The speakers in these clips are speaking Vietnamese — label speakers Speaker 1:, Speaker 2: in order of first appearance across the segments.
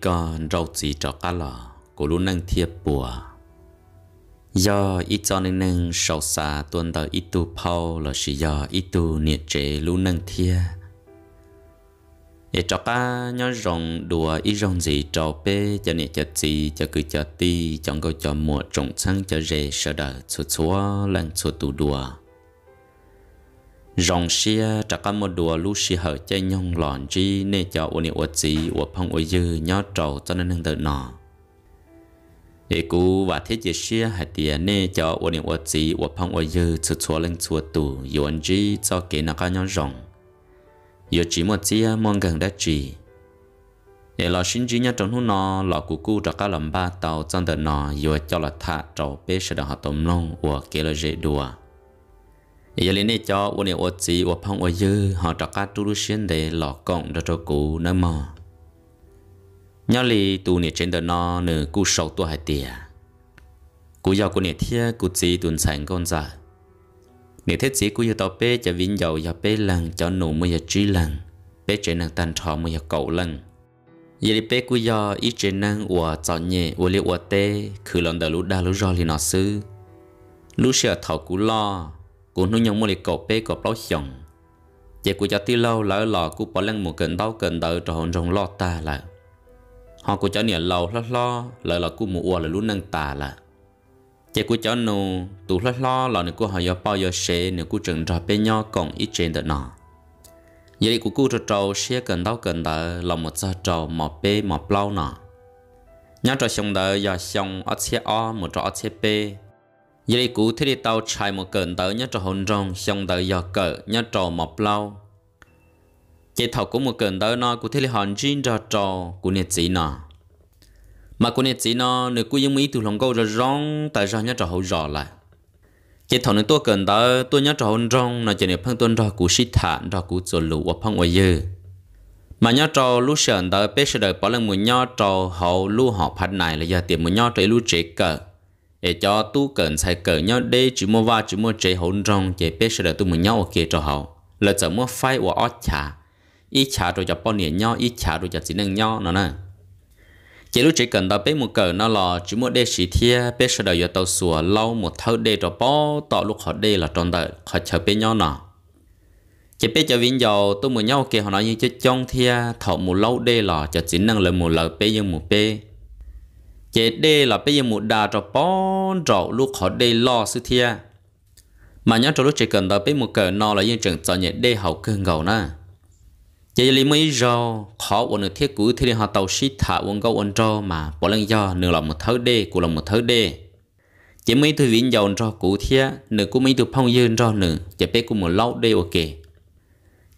Speaker 1: có rau chỉ cho cá lò của lúc năng thiệp bùa do ít cho nên năng sầu xa tuần tờ ít tu phao là sự do ít tu nhiệt chế lúc năng thiệp để cho cá nhớ rồng đùa ít rồng gì cho bê cho nè cho gì cho cứ cho ti chẳng câu cho mùa trồng sang cho rể sợ đỡ chua chua lần chua tu đùa rong xia eh, trả cả một đùa lú xia hở chơi nhong lòn chi nên cho ôn yêu gì ủa phong ủa dư nhớ trầu cho nên nâng tự nọ để cú và thế giới xia hạt tiền nên cho ôn yêu gì ủa phong ủa dư chua chua lên chua tù yuan chi cho kỹ nó cả nhong rong yếu chỉ một chia eh, mong gần đã chi. để lo xin chỉ nhá trong hú nọ lọ cú cú trả cả làm ba tàu cho tự nọ yếu cho là thả trầu bế sẽ được họ tôm long ủa kỹ là dễ đùa giờ lên đây cho uống này uống gì uống phong uống dư họ tu lu xuyên để lọ cộng cho cho cụ nó mò nhau lì này trên đời nó nửa cụ sầu tu hai tiề cụ giàu này thia cụ gì tuần sành con giả nếu thế gì cụ giờ tao bé cho vinh giàu giờ bé lần cho nụ mới giờ trí lần bé trên năng tan trò mới giờ cậu lần giờ đi bé cụ giờ ít trên năng uống cho nhẹ uống liệu uống tê cứ lần đầu lúc đa lúc rồi thì nó sư lúc xưa thầu cụ lo Cú nụ nhông mua lì cầu bê cầu bao xong Chị của cho tí lâu lỡ lò cú bỏ lên một cơn đau cơn đợi cho hồn rồng lo ta là Họ của cháu niệm lâu lo lo lỡ lò cú mù là lúc nâng ta là Chị của cháu nô tù lo lo lò nè cú họ yo bao yo xế nè cú trừng ra bê nho còn ít trên được nọ Vậy của cú trò trâu xe cơn đau cơn đợi lòng một sao trâu mò bê mò lâu nọ Nhá trò xong đợi giờ xong ở xe o một chỗ ở xe bê vì lý cũ thì tao tàu chạy một cơn tới nhớ trò hồn rong xong tớ dò cỡ nhớ trò mọc lâu Chị thảo cũng một cơn tới nó cụ thì lý hòn chín trò trò cụ nè chỉ nọ Mà cụ nè chỉ nó nữ cụ dùng ý từ lòng câu rồi rong tại sao nhớ trò hậu rõ lại Chị thảo nữ tôi cơn tới tôi nhớ trò hồn rong nó chỉ nè phân tuân trò cụ sĩ thản trò cụ chỗ lũ và phân ngoài dư mà nhớ trò lúc sờn tới bây giờ đời bỏ lần mùa nhớ trò hậu lưu họ phát này là giờ tiệm mùa nhớ trò lưu trẻ cờ để cho tu cần sai cỡ nhau để chỉ mua vào chỉ mua chế hỗn rong chế bê sơ tu mua nhau ok cho họ là chỉ mua phai và ót chả ít chả rồi cho bao nhiêu nhau ít chả rồi cho chỉ nâng nhau nó nè chỉ lúc chỉ cần ta bê một cỡ nó là chỉ mua để xí thia bê sẽ đầu giờ tàu sủa lâu một thâu để cho bao tọ lúc họ để là tròn đời họ chờ bê nhau nọ chỉ biết cho vinh dầu tôi mua nhau ok họ nói như cho trong thia thọ một lâu đê là cho chỉ nâng lên một lời bê dương một bê chế đê là bây giờ một đà cho bón trò lúc họ đê lo sự thia mà nhớ trò lúc chỉ cần tới bây một cờ no là dân trường cho nhẹ đê hậu cơ ngầu na chế lý mấy rau khó ổn được thiết cũ thì họ tàu xí thả ổn gấu ổn trò mà bỏ lên do nửa là một thớ đê cũng là một thớ đê chế mấy thứ vĩnh giàu cho cũ thia nửa cũng mấy thứ phong dương cho nửa chế bây cũng một lâu đê ok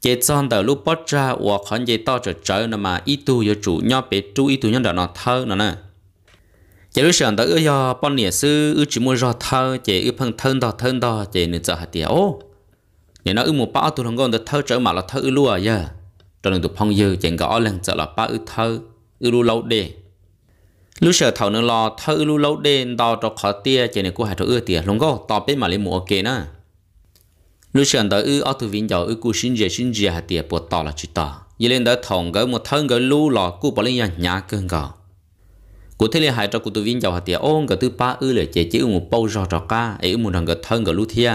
Speaker 1: chế son tờ lúc bắt ra hoặc khó chế to trở trở mà ít tu yo chủ nhau bé chú ít tu nhân đó nó thơ nó nè chỉ lúc sáng đó ư yo bọn nè sư ư chỉ muốn rau thơ chỉ ư phân thân đó thân đó chỉ nên sợ hạt tiền ô nên nó ư một bao tụi thằng con đó thơ trở mà là thơ ư lúa à dạ. giờ cho nên tụi phong dư chỉ gõ lên sợ là ba ư thơ ư lúa lâu đê lúc sáng thầu nên lo thơ ư lúa lâu đê đó cho khó tiền chỉ nên cô hạt ư tiền không có tao biết mà lấy mua kê nữa lúc sáng đó ư ở tụi vinh giờ ư cô sinh gì sinh gì hạt tiền bỏ to là chỉ to vậy lên đó thằng cái một thân cái lúa lọ cô bỏ lên nhà nhà cơn gạo cụ thể là hai trò cụ tụ viên giàu hạt tiền ôn cái thứ ba ư là chế chữ một bao giờ trò ca ấy một thằng cái thân cái lú thia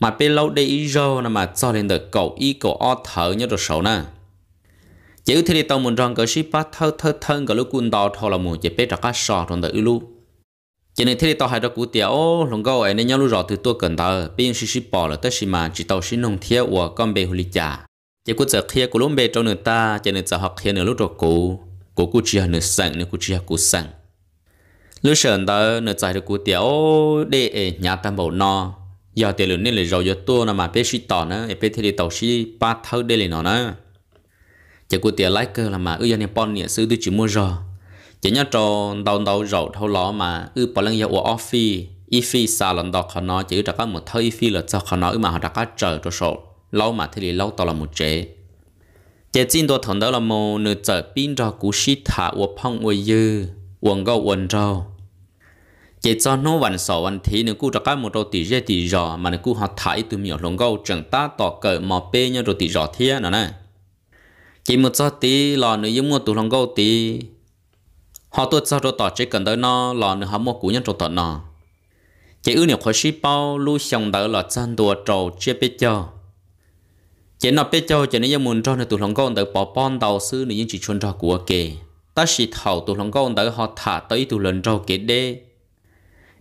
Speaker 1: mà bên lâu đây ý rô nè mà cho lên được cậu ý cậu ở thở nhớ được sầu nè chế thế thì tao muốn rằng cái ship bắt thơ thơ thân cái lú quân đào thọ là muốn chế bé trò ca sọ trong đời lú cho nên thế thì tao hai trò cụ tiền ô lòng câu ấy nên nhau lú rõ từ tôi cần tao bên ship ship bỏ là tới ship mà chỉ tao ship nông thia và con bé hồ lý chả chế cụ giờ kia của lú bé trong người ta cho nên giờ học kia nửa lú rồi cụ của cô chia nửa sẵn nửa cô chia cô sẵn lúc sờn ta nửa trái được cô tiểu để nhà tam bảo no giờ tiền lớn nên là giàu giờ tua nó mà biết suy tỏ nó biết thì tàu sĩ ba thâu đây là nó nó chỉ cô tiền lái cơ là mà ư giờ này pon nhỉ sư tôi chỉ mua rồi chỉ nhớ trò đầu đầu giàu thâu ló mà ư bỏ lăng giờ của offi ifi xa lần đó khó nói chỉ đặt các một thâu ifi là cho khó nói mà họ đặt các chờ cho sổ lâu mà thì lâu tao là một chế chế tin đồ thằng đó là mồ nửa trở pin ra cú sĩ thả uo phong uo dư uổng gạo uổng rau chế cho nó vẫn sợ vẫn thế nếu cú cho cái một đầu tỷ rẻ tỷ rò mà nếu cú họ thải từ miệng lồng gạo chẳng ta tỏ cỡ mà bê nhau rồi tỷ rò thế nữa nè chỉ một giờ tí là nữa giống mua tủ lồng gạo tí họ tôi cho rồi tỏ chế cần tới nó là nữa họ mua cú nhân rồi tỏ nó chỉ ưu niệm khó sĩ bao lưu xong đó là chân đùa trầu chế biết cho chỉ nó biết cho chỉ nên muốn cho nên tụi lòng con đỡ bỏ bon đầu sư nên chỉ chuẩn cho của kề ta chỉ thầu tụi lòng con đỡ họ thả tới tụi lần cho kế đê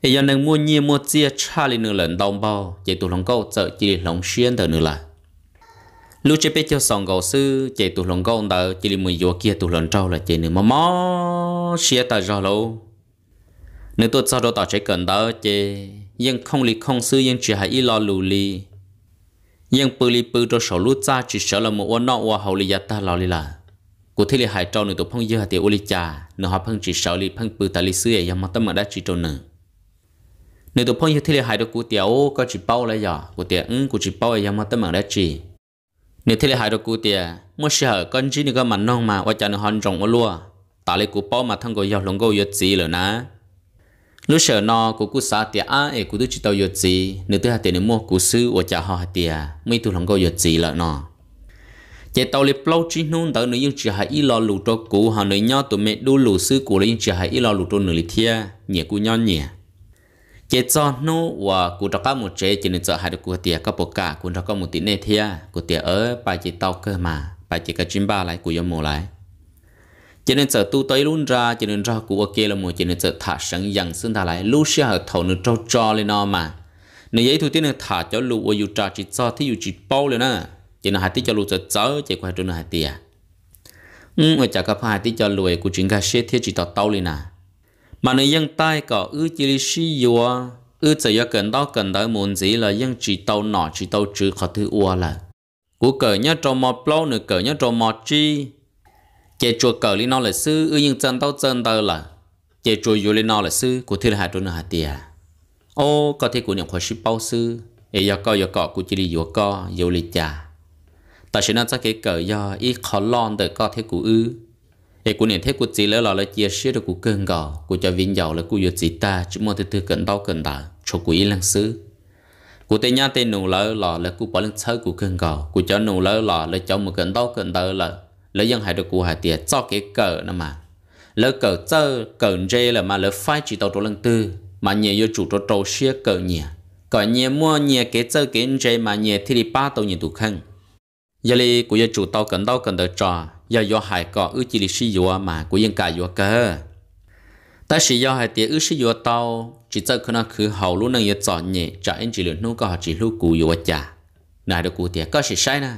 Speaker 1: thì giờ nên mua nhiều mua chia cha lên nửa lần đồng bào, chỉ tụi lòng con chợ chỉ lòng xuyên tới nữa là lúc chỉ biết cho sòng cầu sư chỉ tụi lòng con đỡ chỉ muốn vừa kia tụi lần trâu là chỉ nửa mà mò xia tới rồi lâu nửa tôi sau đó tao chỉ cần tới chỉ nhưng không lý không sư nhưng chỉ hãy lo lù lì nhưng bự li bự cho sầu lúa cha chỉ sợ là một ô nọ ô hậu li ta lo li là cụ thể li hải trâu nửa tổ phong dưa hạt tiểu li cha nửa họ phong chỉ sợ li phong bự ta li xưa mà tâm mà đã chỉ trâu nửa nửa tổ phong dưa thế li hải đó cụ tiểu có chỉ bao lấy giờ cụ tiểu ứng cụ chỉ bao yam tâm mà đã chỉ nửa thế li hải đó cụ tiểu mua sợ con chỉ nửa cái mặn non mà ô cha nửa hòn rồng ô lúa ta li cụ bao mà thằng cô yao lồng cô yết gì rồi nè lúc sợ nó của cú xã tiệt á ấy cú tôi chỉ tàu giật gì nếu tôi hạt tiền mua cú sư ở chả họ hạt tiền mấy tôi không có giật gì lợ nọ chế tàu liệp lâu chỉ nôn tàu nữa nhưng chỉ hạt ít lo lù cho cú họ nữa nhau tụi mẹ đu lù sư cú là nhưng chỉ hạt ít lo lù cho nửa lì thia nhẹ cú nhau nhẹ chế cho nô và cú trọc cá một chế chỉ nên cho hai được cú tiệt các bộ cả cú trọc cá một tí nè thia cú tiệt ở ba chế tàu cơ mà ba chế cái chim ba lại cú yếm mồ lại cho nên sợ tu tới luôn ra cho nên ra của ok là một cho nên sợ thả sẵn dần xương thả lại lúc xưa hợp thầu nó trâu cho lên nó mà nếu vậy thôi thì nên thả cho lũ ở dù trà chỉ cho thì dù chỉ bao lên nè cho nên hai tí cho lũ giờ cho chạy qua chỗ này hai à ừ ở chả gặp hai tí cho lũ của chuyện cái xe thì chỉ tao tao lên nè à. mà nếu dân tay có ư chỉ là suy yếu ư chỉ yếu cần đó cần đó muốn gì là dân chỉ tao nọ chỉ tao chứ khó thứ ua là của cờ nhá trong một lâu nữa cờ nhá trong một chi chế chùa cờ lý nó là sư ư nhưng chân tao chân tao là chế chùa dù lý nó là sư của thiên hạ trốn hạ tiề à. ô có thể của niệm khoa sư bao sư ấy giờ có giờ có của chỉ đi dù co dù lý cha ta sẽ nói cho cái cờ do ý khó lon được có thể của ư ấy của niệm thế của chỉ lỡ là là chia sẻ được của cơn gò của cho viên giàu là của dù chỉ ta chỉ muốn thứ thứ cần đau cần đả cho của ý lăng sư của tên nhà tên nụ lỡ là là của bỏ lên chơi của cơn gò của cho nụ lỡ là là cho một cần đau cần đỡ là lỡ dân hãy được cụ hãy tiệt cho cái cờ nó mà lỡ cờ tơ cờ dê là mà lỡ phai chỉ tàu trâu lần tư mà nhẹ vô chủ trâu trâu xia cờ nhẹ cờ nhẹ mua nhẹ cái tơ cái dê mà nhẹ thì đi ba tàu nhẹ tụ khăn giờ li cụ giờ chủ tàu cần tàu cần được trò giờ do hãy có ư chỉ là sử dụng mà cụ dân cả vô cơ ta sử dụng hãy tiệt ư sử dụng tàu chỉ tơ khi nó khử hậu lúc năng yêu chọn nhẹ trả anh chỉ lượng nô có họ chỉ lúc cụ vô chả này được cụ tiệt có sự sai nè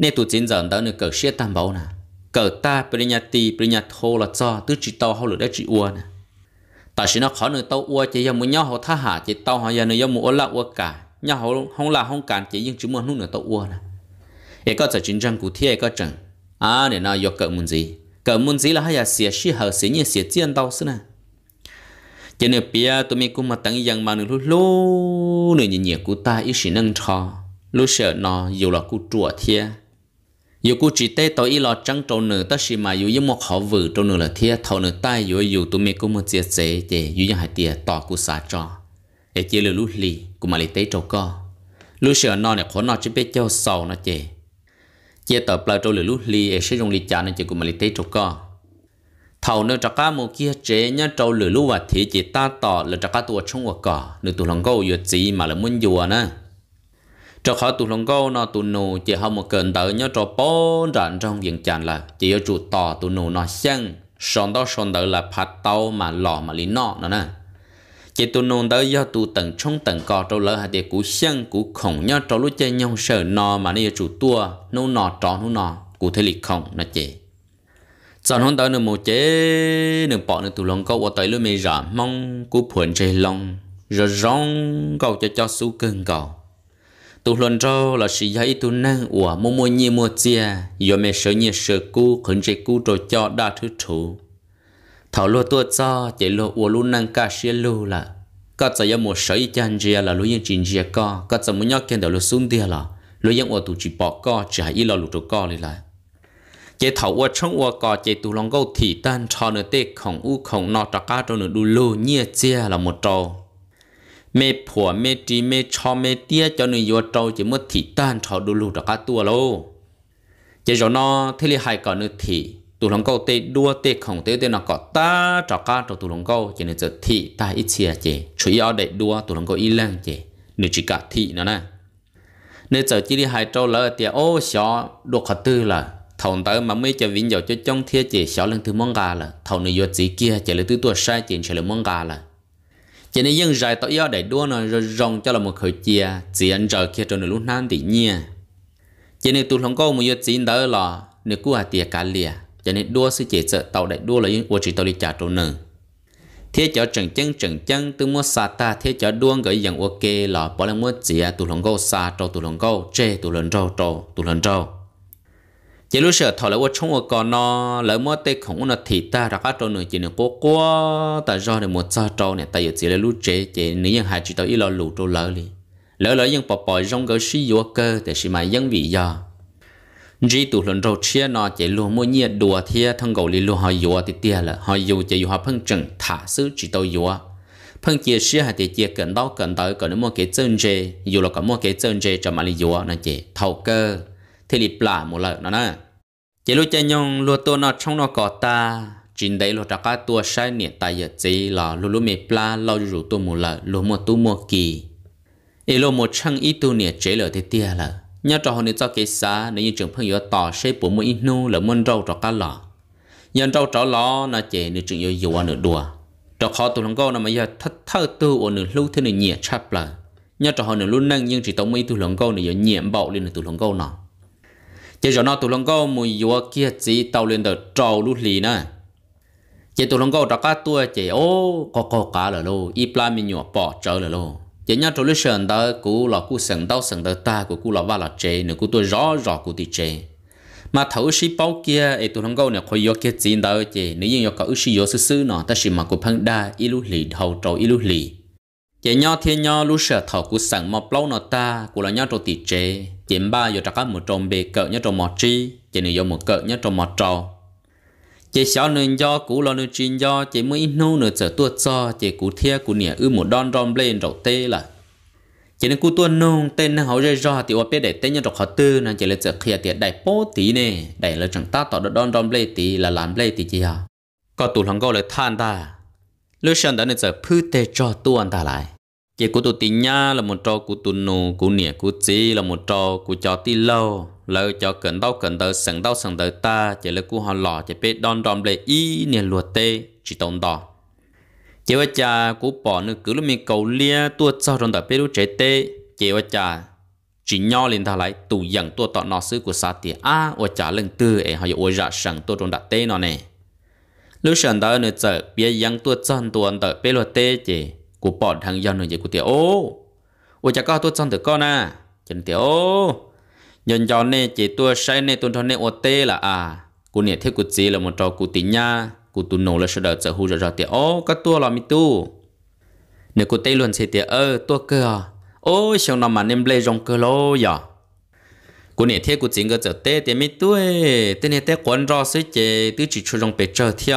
Speaker 1: nên tụ chính giờ đó nữa cởi xe tam bảo nè cởi ta prinyati prinyatho là cho tứ chỉ tao hậu lửa đã chỉ ua nè ta xin nó khó nữa tao ua chỉ do muốn nhau họ tha hạ chỉ tao họ giờ nữa giờ muốn ua là ua cả nhau họ không là không cản chỉ nhưng chỉ muốn nữa tao ua nè cái có trở chiến tranh cụ thi ấy có chẳng à để nó yêu cờ muốn gì cởi muốn gì là hay là xỉa xỉa hở xỉa như xỉa chiến đâu xí nè chỉ nửa bia tụi mình cũng mà tăng dần mà nửa lúc lúc nửa nhẹ nhẹ cụ ta ít xỉa nâng trò lúc sợ nó dù là cụ chùa thiệt yêu cụ chỉ tê tôi y lo trăng trâu nửa ta xì mà yêu yêu một họ vử trâu nửa là thia thầu nửa tay dù yêu tụi mình cũng một chia sẻ để dù nhà hai tia tỏ cụ xả cho để chia lửa lúc lì cụ mà lấy tê trâu co lúc sợ nó này khó nó chỉ biết cho sầu nó chè chia tờ plơ trâu lừa lúc lì để sử dụng lì chả nên chè cụ mà lấy tê trâu co thầu nửa trắc cá một kia chế nhá trâu lửa lúc và thì chỉ ta tỏ là trắc cá tua trong quả cỏ nửa tụi lòng câu dù gì mà là muốn dù nữa cho khó tụ lòng câu nó tụ nụ chỉ hao một cơn tới nhớ cho bó rạn trong viện chàn là chỉ ở trụ tò tụ nụ nó xăng sòn đó sòn đỡ là phát tàu mà lò mà lý nọ nó nè chỉ tụ nụ đỡ do tụ tận trong tận cò trâu lỡ hạt địa cú xăng cú khổng nhớ trâu lúc chơi nhông sợ nọ mà đi trụ tua nô nọ trò nô nọ cú thế lịch khổng nó chỉ chọn hôn tới nửa một chế nửa bỏ nửa tụ lòng câu ở tới lúc mày rả mong cú phun chơi lòng rồi rong cầu cho cho su cơn cầu tụ lần cho là sự giấy tụ năng của mua mua nhi mua chia giờ mẹ sợ nhẹ sợ cu khẩn chế cu rồi cho đa thứ chủ thảo lô tua cho chế lô ua lu năng ca xia lu là có cho yêu một sợ chan chia là lu yên chín chia co có cho muốn nhóc khen đầu lu xuống tia là lu yên ua tụ chỉ bỏ co chỉ hay ít lo lu tụ co lại là chế thảo ua trong ua co chế tụ lòng gâu thị tan cho nửa tê khổng u khổng nọ trà ca cho nửa đu lu nhia chia là một trò mẹ phủa mẹ trí mẹ cho mẹ tia cho nên vô trâu chỉ mất thị tan cho đủ lụt cả tua lô chỉ cho nó thế là hai cái nước thị tụ lòng câu tê đua tê không tê tê nó có ta cho cá cho tụ lòng câu cho nên giờ thị ta ít xia chỉ chủ yếu để đua tụ lòng câu ít lang chỉ nếu chỉ cả thị nó nè nếu giờ chỉ đi hai trâu lỡ thì ô xó đồ khó tư là thầu tới mà mới cho vĩnh dầu cho trong thiê chỉ xó lên thứ mong gà là thầu này vô chỉ kia chỉ là thứ tua sai chỉ chỉ là mong gà là cho nên dân dài tao yêu để đua nó rong cho là một khởi chia chỉ anh giờ kia cho nó lúc nan thì nhia cho nên tôi không có một chút gì đó là nếu cua hạt tiền cả lìa cho nên đua sẽ chỉ sợ tàu để đua là những ô chỉ tàu đi trả trâu nợ thế cho trần chân trần chân từ mua xa ta thế cho đua gửi dạng ok là bỏ lại mua chỉ tôi không có xa trâu tôi không có chê tôi lần trâu trâu tôi lần trâu chỉ lúc sợ thọ là qua chúng còn nó lỡ mua tê không nó thì ta đã có trâu nữa chỉ nữa cố cố ta do để một sao trâu này ta giờ chỉ là lúc chế chỉ nếu như hai chỉ tao ít lo lù trâu lỡ đi lỡ lỡ nhưng bỏ bỏ rong cái suy yếu cơ để xem mà vẫn bị do chỉ tụ lần đầu chia nó chỉ luôn mỗi nhiệt đùa thia thằng gấu li luôn họ yếu thì tia là họ yếu chỉ họ phân trần thả xứ chỉ tao yếu phân chia xí hai thì chia cần đau cần tới còn nếu mua cái chân chế dù là còn mua cái chân chế cho mà li yếu nó chỉ thầu cơ thì lịp lạ một lần nó nè chỉ lúc chơi nhung lúa tua nó trong nó có ta chính đấy lúa trắc tua sai nè ta giờ gì là lúa lúa mì pla lâu rủ tua một lần lúa mua tu mua kỳ ý lúa một chân ít tu nè chế lỡ thì tia là nhớ trò họ nên cho cái xa nên những trường phân yếu tỏ sẽ bổ mua ít nu là muốn rau trọ cá lọ nhân rau trọ lọ nó chế nên trường yếu yếu nửa đùa trọ khó tụ lòng câu nó mà giờ thất thơ tu ở nửa lưu thế nửa nhẹ chắp là, nhớ trò họ nên luôn năng nhưng chỉ tống mấy tụ lòng câu này yếu nhẹ bạo lên nửa tụ lòng câu nào chỉ cho nó tụi lông câu mùi yếu kia chỉ tàu lên đợt trầu lút lì nè chỉ tụi lông câu đó cá tua chỉ ô có có cá là lô ít pla mình nhỏ bỏ trở là lô chỉ nhớ tụi lứa sờn đó cú là cú sờn đau sờn đợt ta của cú là va là chế nữa cú tôi rõ rõ cú thì chế mà thấu sĩ bao kia ấy tụi lông câu này khơi yếu kia chỉ đó chỉ nếu như có ước sĩ yếu sư sư nó ta chỉ mà cú phăng đa ít lút lì hầu trâu ít lút lì chế nhau thiên nhau lúc sợ thọ của sẵn mò lâu nó ta của là nhau trâu tỷ chế chế ba giờ trắc một trồng bề cỡ nhau trồng mọt chi chế nữ giờ một cỡ nhau trồng mọt trò chế xéo nữ do cú lo nữ chín do chế mới nô nữ trở tuột do chế cú thia cú nỉa ư một đòn rom lên rậu tê là chế nên cú tuôn nông tên nó hậu rơi do thì ôp để tên nhân trọc họ tư nên chế lấy trở khía tiệt đại bố tí nè đại là chẳng ta tỏ đòn rom lê tí là làm lê tí chi à có tụ lòng gò lời than ta lúc sáng đã nên giờ phứ tê cho tu anh ta lại chỉ của tụ tin nhá là một trò của tụ nụ của nịa của chỉ là một trò của cho ti lâu lỡ cho cần đau cần đỡ sẵn đau sẵn đỡ ta chỉ là của họ lọ chỉ biết đòn đòn lệ y nè lùa tê chỉ tồn đỏ cha của bỏ nữa cứ lúc mình cầu lia tua cho trong đợt biết lúc trẻ tê chỉ cha chỉ nho lên ta lại tụ dặn tua tọt nọ sư của sa tiệt a à, và trả lần tư ấy họ yêu ra sẵn tua trong đợt tê nó này lúc sáng đó nữa giờ bé yang tua chân tua tờ bé lo tê chị của bọn thằng dân nữa chị của tiểu ô ô chả có tua chân được con à chân tiểu ô nhân cho này chị tua say này tuần cho này ô tê là à của nè thế của chị là một trò của tí nha của tu nổ là sợ đợi giờ hù rồi rồi tiểu ô các tua là mi tu nếu của tê luôn chị tiểu ơ tua cơ ôi xong năm mà nem lê rong cơ lô giờ กูเนี่ยเที่ยกูจริงก็จะเต้แต่ไม่ตัวเต้เนี่ยเต้คนรอสิเจตื้อจีชูจงไปเจอเที่ย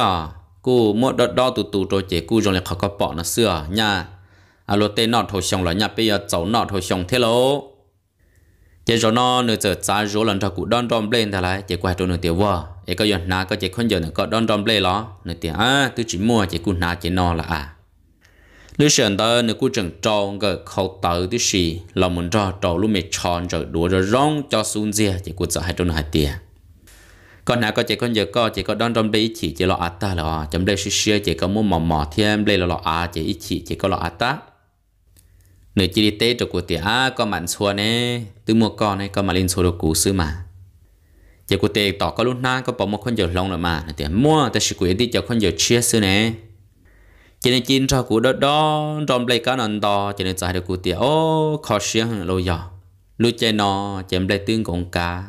Speaker 1: กูมดดอตูตูโจเจกูจงเลยเขาก็ปอกนะเสื้อเนี่ยอาโลเต้นอทชงหล่อเนี่ยไปยาเจ้านอทชงเทโลเจจอนอเนื้อเจอจ้าโจหลังจากกูดอนดอมเบลนแต่ไรเจกูให้ตัวเนื้อเตียวว่าเอก็ยันนาก็เจคนเดียวเนื้อก็ดอนดอมเบลล้อเนื้อเตียอ่ะตื้อจีมัวเจกูนาเจนอละอ่ะ lúc sáng đó nếu cứ chẳng tròn cái khâu tàu thì xì là muốn cho trâu lúc mình chọn rồi đuổi rồi rong cho xuống dìa chỉ cứ sợ hai trong hai tia còn nào có chỉ con giờ có chỉ có đón trong đây chỉ chỉ lo át ta là chấm đây xí xí chỉ có muốn mò mò thêm đây là lo à chỉ ít chỉ chỉ có lo át ta nếu chỉ đi tết rồi của tia à có mặn xua nè từ mua con này có mà lên xua được cũ xứ mà chỉ của tia tỏ có lúc nãy có bỏ một con giờ long rồi mà tia mua ta chỉ của đi cho con giờ chia xứ nè chỉ nên chín cho cụ đó đó trong lấy cá nần to chỉ nên trả được cụ tiệt ô khó xíu hơn lâu giờ lúc chơi nó chỉ lấy tiếng cũng cá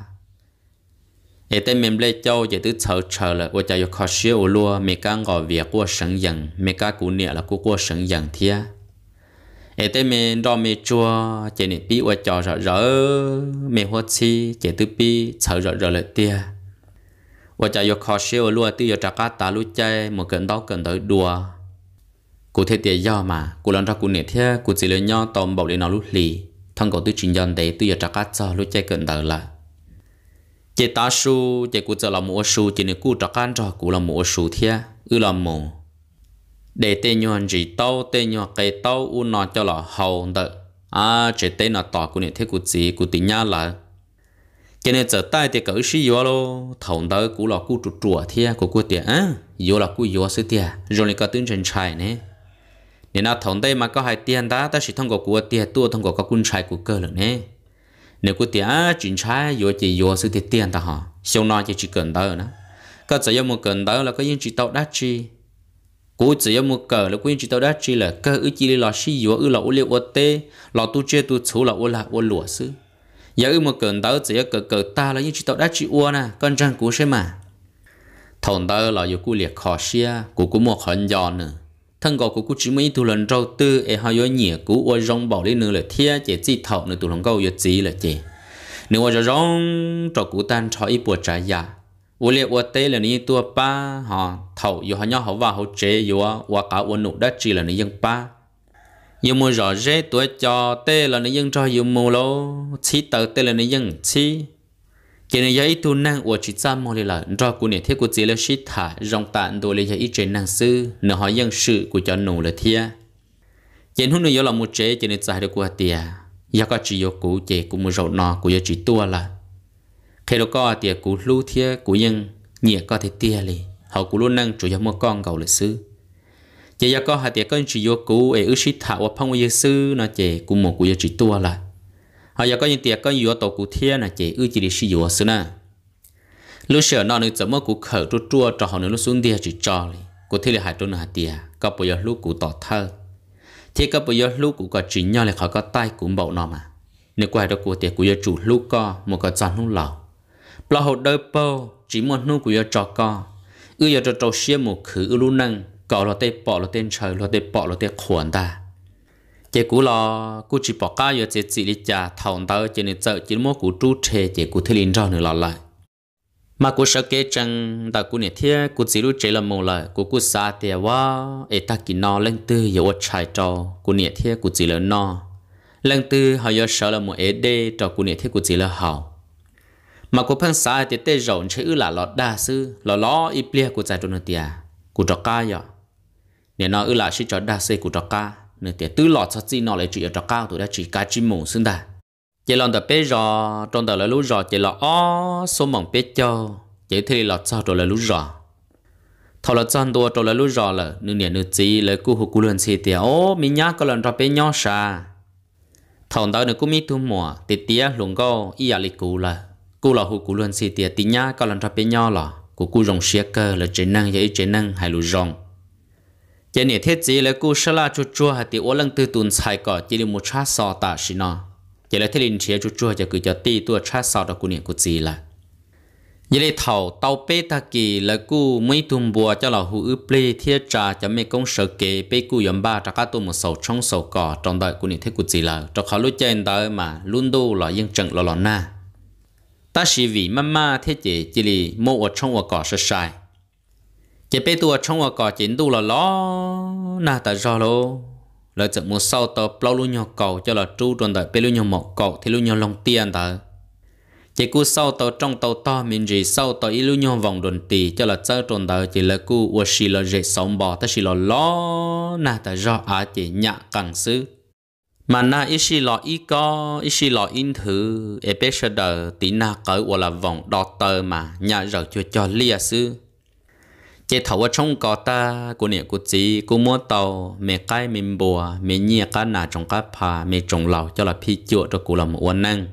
Speaker 1: ở đây mình lấy châu chỉ tự chờ chờ là ở chơi khó xíu ở luôn, mấy cá ngò việc của sẵn dần mấy cá cú nè là cú của sẵn dần thia ở đây mình đo mình chua chỉ nên bị ở chơi rỡ rỡ mình hoa chi chỉ tự bị chờ rỡ rỡ lại tia ở chơi khó xíu ở lúa tự ở trà cá ta lúc chơi một cơn đau cơn tới đùa cụ thể tiền do mà cụ lần ra cụ nể thế cụ chỉ lấy nhau tôm bảo lấy nó lúc lì thằng cậu tôi chuyển dần đấy tôi giờ trả cát cho lúc chơi cận đời là chế ta su chế cụ giờ là mua su chỉ nên cụ trả cát cho cụ là mua su thế ư là mua để tên nhau gì tao tên nhau cái tao u nó cho là hậu đợi à chế tên là tỏ cụ nể thế cụ chỉ cụ tính nhau là cho nên giờ tay thì cỡ sĩ yếu lo thầu đỡ cụ là cụ trụ trụ thế của cụ tiền à yếu là cụ yếu sự tiền rồi lại có tính chân chạy nè nên nó thống đây mà có hai tiền đã ta chỉ thông qua của tiền tua thông qua các quân trai của cơ lượng nè nếu của tiền chuyển trai vô chỉ vô sự tiền tiền ta họ sau nó chỉ chỉ cần đó nữa có chỉ một cần đó là có những chỉ tàu đắt chi cú chỉ một cờ là quyên chỉ tàu đắt chi là cơ ư chỉ là sử dụng ư là ô liệu ô tê là tu chơi tu chú là ô là ô lụa sư giờ ư một cần đó chỉ cờ cờ ta là những chỉ tàu đắt chi ô nè con trăng cú xem mà thằng đó là vô cú liệt khó xia cú cú một hận giòn nữa thân gò của cụ chỉ mới tu lần đầu tư e hai yếu nhỉ cụ ở trong bảo lên nữa là thia chỉ chỉ thọ nữa tu lần câu yếu chỉ là chỉ nếu ở trong cho cụ tan cho ít buộc trả giá ôi liệt ôi tê là ní tua ba họ thọ yếu hai nhau họ vào họ chế yếu ôi cả ôi nụ đã chỉ là ní dân ba yếu mua rõ rễ tuổi cho tê là ní dân cho yếu mua lô chỉ tờ tê là ní dân chỉ cái này ấy tu năng của chị cha mong là do của nè thiết của chị là sĩ thả rong tạng đồ lấy ý trên năng sư nó hỏi dân sự của cho nụ là thia cái hôm nay là một chế cho nên giải được của tia giờ có chỉ yêu cũ chế cũng một rậu nọ của chỉ tua là khi đó có tia cũ lưu thia của dân nhẹ có thể tia li họ cũng luôn năng chủ yếu một con cầu là sư chế giờ có hai tia con chỉ yêu cũ e ấy ước sĩ thả và phong của sư nó chế cũng một của chỉ tua là họ giờ có những tiệc có nhiều tổ cụ thiên là chỉ ư chỉ để sử dụng xưa nè lúc sửa nó nữa 怎么 cụ khởi chua chua cho họ nữa lúc xuống địa chỉ cho đi cụ thiên là hai trôn hạt tiệc có bây giờ lúc cụ tỏ thơ thì có bây giờ lúc cụ có chỉ nhau là họ có tay cụ bảo nó mà nếu quay đó cụ tiệc cụ giờ chủ lúc co một cái chọn lúc lão bảo họ đợi bao chỉ một lúc cụ giờ cho co ư giờ cho trâu xia một khử ư lúc năng cậu là tên bỏ là tên trời là tên bỏ là tên khuẩn ta chế cú lo cú chỉ bỏ cá giờ chế chỉ đi trả thầu tao chế nên sợ chỉ mua cú tru chê chế cú thấy liền rõ nữa lại mà cú sợ kế chăng ta cú này thế cú chỉ lu chế là mồ lại cú cú xa tiền quá ê ta kí nó lên tư giờ quá trái trò cú này thế cú chỉ là nó lên tư họ giờ sợ là một ế đê trò cú này thế cú chỉ là hảo mà cú phân xa thì tê rộn chế ư là lọt đa sư lọt ló ít bia cú chạy trò nữa tiền cú trò cá giờ nên nó ư là sĩ trò đa sư cú trò cá nên tiệt tứ lọt sao chi nó lại chỉ ở trọc cao tụi đã chỉ cá chim mù xưng ta chị lon tờ bé rò trong tờ là lú rò chị lọ ó số mỏng bé cho chị thì lọt sao tụi là lú rò thọ lọt chân tua tụi là lú rò là nửa nè nửa chi là cú hụt cú lên xì tiệt ô mi nhá có lần trò bé nhỏ xa thằng đó nửa cú mi tu mùa tiệt tiệt luôn go y à lịch cú là cú là hụt cú lên xì tiệt tí nhá có lần trò bé nhỏ là cú cú rồng xia cơ là chế năng dễ chế năng hay lú rồng chỉ nè thế chỉ là cô sẽ là chua chua hạt thì uống lần từ tuần sai cỏ chỉ là một cha sò ta xí nó chỉ là thế linh chia chua chua cho cứ cho tì tua cha sò đó cô nè cô gì là như là thầu tàu bê ta kỳ là cô mấy tuần bùa cho là hữu ướp lê thiết trà cho mấy công sở kế bê cô yếm ba cho các tôi một sầu trong sầu cỏ trong đời cô nè thế cô gì là cho khó lúc trên đời mà luôn đâu là yên trận là lò na ta chỉ vì mama thế chỉ chỉ là mua ở trong ở cỏ sơ sài chế bé tua trong hoa cỏ chín tu là lo na ta do lo, lời chữ mua sau tờ plau lu nhau cầu cho là tru tròn đời bé lu nhau mọc cầu thì lu nhau lòng tiền ta, chế cú sau tờ trong tàu to mình gì sau tờ ý lu nhau vòng đồn tì cho là chơi tròn đời chỉ là cú ua xì là dễ sống bỏ ta xì là lo na ta do á chỉ nhạ cẳng sư mà na ít xì là ít có ít xì là in thứ ép bé sơ đờ tí na cỡ ua là vòng đo tờ mà nhạ rồi chưa cho lia sư chế thầu ở trong cỏ ta của nè của chị của mua tàu mẹ cái mình bùa mẹ nhia cá nà trong cá pa, mẹ trồng lầu cho là phi chữa cho cụ làm uốn năng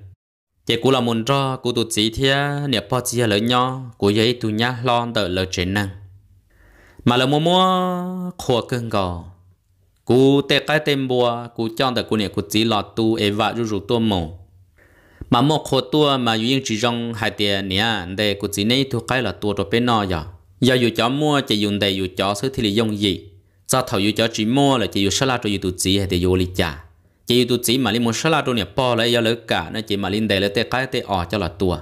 Speaker 1: chế cụ làm muốn cho cụ tụt chị thia nè po chị lỡ nho cụ giấy tu nhá lon tờ lỡ trên năng mà lỡ mua mua khoa cưng gò cụ tê cái tem bùa cụ chọn tờ cụ nè của chị lọt tu ế vạ rú rú tua mồ mà một khô tua mà yên chỉ trong hai tiền nè để cụ chị này tu cái là tua cho bên nọ rồi giờ dù chó mua chỉ dùng để dù chó số thì là dùng gì do thầu dù chó chỉ mua là chỉ dùng sala cho dù tụt chỉ hay để dù lịch giả, chỉ dù tụt chỉ mà linh mua sala cho nhà po lấy giờ lấy cả nó chỉ mà linh để lấy tê cái tê ở cho là tua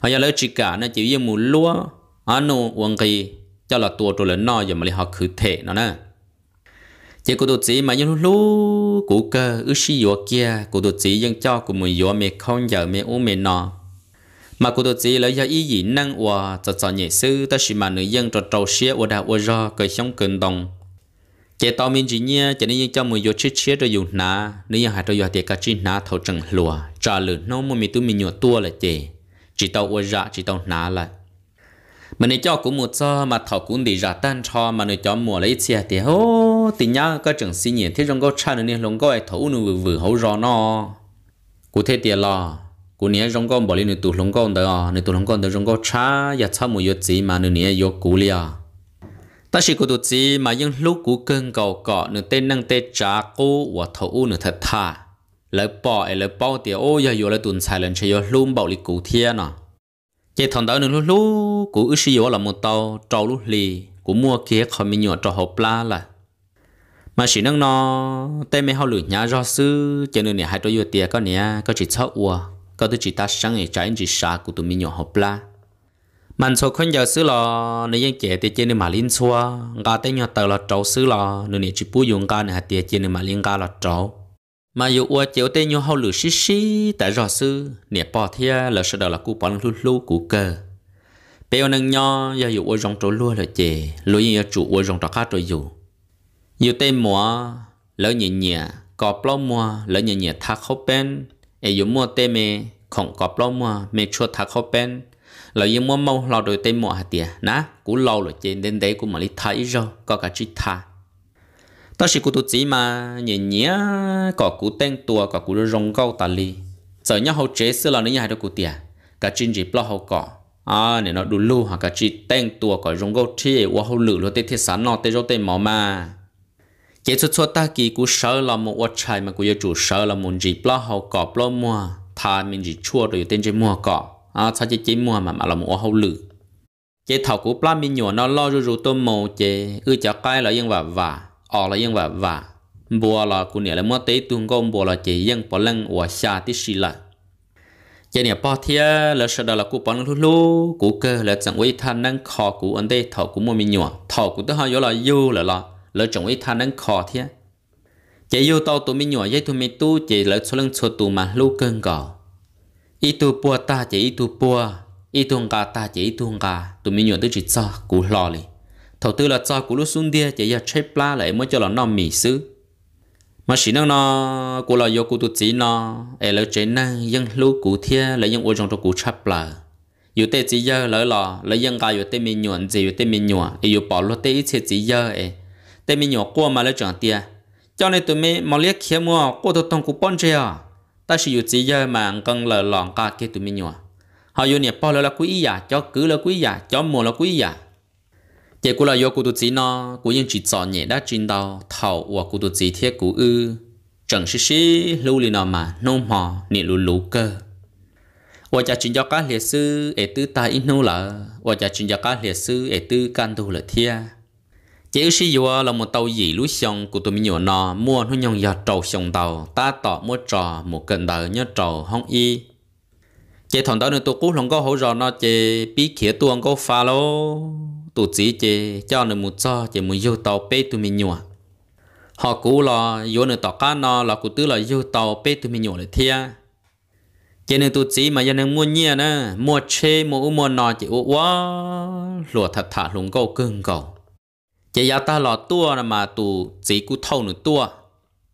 Speaker 1: họ giờ lấy chỉ cả nó chỉ dùng mua lúa anh nuôi uống gì cho là tua cho lỡ no giờ mà linh học khử thể nó nè chỉ cô tụt chỉ mà dùng lú cụ cơ gì si kia cô tụt chỉ dân cho của mình vô mẹ không giờ mẹ u mẹ no mà cụ tổ chức lấy ra ý gì năng hòa cho cho nhẹ sư ta chỉ mà nữ dân cho trâu xía và đạo và do cởi sống cần đồng chế tàu mình chỉ nhé cho nên cho mùi vô chết chết rồi dùng ná nếu như hai trâu vào tiệc cá chi ná thầu trần lùa trả lử nó mua mình tu mình nhọ tua là chế chỉ tàu và dạ chỉ tàu ná lại mà nếu cho cũng một cho mà thầu cũng để ra tan cho mà nếu cho mùa lấy xe thì hô thì nhá có chẳng xin nhỉ thế trong có cha nữa nên lồng có ai thấu nữa vừa vừa hấu rõ nó cụ thể tiền lo cú nia rong con bỏ lên nửa tủ rong con đó nửa tủ rong con đó rong con cha ya cha một yếu gì mà nửa nia yếu cú lia ta chỉ cú tụ gì mà yên lúc cú cơn cầu cọ nửa tên năng tê trả cú và thầu u nửa thật thà lỡ bỏ ấy e lỡ bao tiền ô ya yếu lỡ tuần xài lên chơi yếu lùm bảo lì cú thiên à chỉ thằng đó nửa lúc lúc cú ước gì là một tàu trâu lúc lì cú mua kia không mi nhọ trâu hộp la là mà chỉ năng nó tên mấy hậu lửa nhà do sư cho nên nè hai đôi yếu tiền có nè có chỉ sợ ua ก็ตัวจิตาสังเอใจจิสากุตุมิโยหอบลามันโซคนเยอะซื้อหรอในยังเจเตเจนมาลินชัวกาเตยเตอละโจซื้อหรอนูเนี่ยจิปูยงกาเนี่ยเตเจนมาลินกาละโจมาอยู่อวเจียวเตยเฮาหรือชิชิแต่รอซื้อเนี่ยปอเทียละสดละกูปอนลุลุกูเกอเปียวนึงยอยอยู่อวยงโจลัวเลยเจลุยยจูอวยงตะข้าตัวอยู่อยู่เตมัวแล้วเนี่ยเนี่ยกอบล้อมัวแล้วเนี่ยเนี่ยทักเขาเป็น ai dùng mua tê mê không có bao mua mê cho thạc khó bên là dùng mua mau lo đổi tem mua hạt tiền na, cú lâu rồi trên đến đấy cú mà đi thấy rồi có cả chỉ thà ta chỉ cú tu chỉ mà nhảy nhảy, có cú tên tua có cú rong câu tà li giờ nhau hậu chế xưa là những hai đứa cú tiền cả chín chỉ bao hậu cọ. à nên nó đủ lưu hoặc cả chỉ tên tua có rong câu thì và hậu lử rồi tê thiết sán nó tê rau tê mỏ mà chế cho cho ta kỳ cú sợ là một vật chai mà cú yêu chủ sợ là một gì plá hậu cọ plá mua thà mình gì chua rồi tên chế mua cọ à sao chế chế mua mà mà là một hậu lử chế thảo cú plá mình nhỏ nó lo rồi rồi tôi màu chế ư chả cái là yên vả vả ở là yên vả vả bùa là cú nè là mua tế tung công bùa là chế yên bỏ lăng và xa tí xì lại chế nè bỏ thia là sợ đó là cú bỏ lăng lulu cú cơ là chẳng quay than năng khó cú ấn đây thảo cú mua mình nhỏ thảo cú tôi hai yếu là yêu là lo lỡ chồng ấy tha nâng khó thế chỉ yêu tao tụi mình nhỏ dây tụi mình tu chỉ lỡ số lần số tụ mà lưu cơn gò ít tu bùa ta chỉ ít tu bùa ít tu ngà ta chỉ ít tu ngà tụi mình nhỏ tới chỉ cho cú lò li thầu tư là cho cú lúc xuống dia chỉ giờ chơi pla lại mới cho là nó mì sứ, mà chỉ nó nó cú là do cú tụt chỉ nó ế lỡ chế năng dân lưu cú thia lỡ dân ô trong cho cú chắp là yêu tê chỉ giờ lỡ lò lỡ dân gà yêu tê mình nhọn gì yêu tê mình nhọn yêu bỏ lỡ tê ít chế chỉ giờ ế. แต่มีหยอกกลัวมาแล้วจอนเตียเจ้าในตัวมีมาเรียกเขียมัวกลัวตัวตรงกูป้อนเชียแต่สิอยู่จีเยอะมากังเลยหลองกาเกตัวมีหยอกเขาอยู่เนี่ยป้อนแล้วละกุยยาเจ้ากือแล้วกุยยาเจ้ามัวแล้วกุยยาเจ้ากูเลยยกูตัวจีนอกูยังจีจอนเนี่ยได้จินดาวเท่าว่ากูตัวจีเทียกูอือจังชิชิลูลีนอมานุ่มหอเนี่ยลูลูเกอร์ว่าจะจินยากาเหลือซื้อเอตือตายอินโนละว่าจะจินยากาเหลือซื้อเอตือกันดูเหลือเทีย chỉ sử dụng là một tàu gì lúa xong của tôi mình nhỏ nó mua nó nhon giờ trầu xong tàu ta tỏ mua trò một cần đỡ nhớ trầu không y chỉ thằng đó nữa tôi cú lòng có hỗ trợ nó chỉ biết khía tuông có pha lô tôi chỉ chỉ cho nó một cho chỉ muốn yêu tàu bê tôi mình nhỏ họ cũ là yêu nữa tàu cá nó là cụ tứ là yêu tàu bê tôi mình nhỏ là thia chỉ nên tôi chỉ mà giờ nên mua nhia nữa mua chê mua u mua nọ chỉ u quá lụa thật thà lùng câu cưng cầu chỉ giờ ta lọ tua là mà tù chỉ cú thâu nửa tua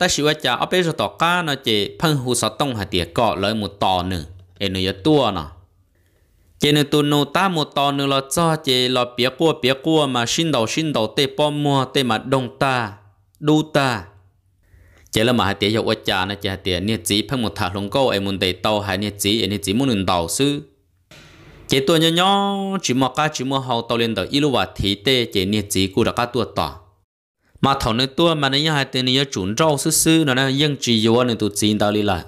Speaker 1: ta chỉ ว่าจะเอาไปสตอก้านะเจ พังหูสตองหาเตียเกาะเลยหมดต่อหนึ่งเอ็นยตัวเนาะเจนตัวนูตาหมดต่อหนึ่งเราจ้อเจเราเปียกัวเปียกัวมาชินเดาชินเดาเตะป้อมมัวเตะมาดงตาดูตา เจละมาหาเตียยกว่าจานะเจหาเตียเนี่ยจีพังหมดถาลงก็ไอ้มุนเตะเตาหายเนี่ยจีไอ้เนี่ยจีมุนหนึ่งเดาซื้อ chế tôi nhỏ nhỏ chỉ mà cá chỉ mà hậu tàu lên đầu ilu và thì tê chế nhiệt chỉ cú đã cá tua tỏ mà thầu này tua mà nơi hai tên này chuẩn rau sư sư nó nè yên chỉ yếu nên tụ chỉ đạo đi là,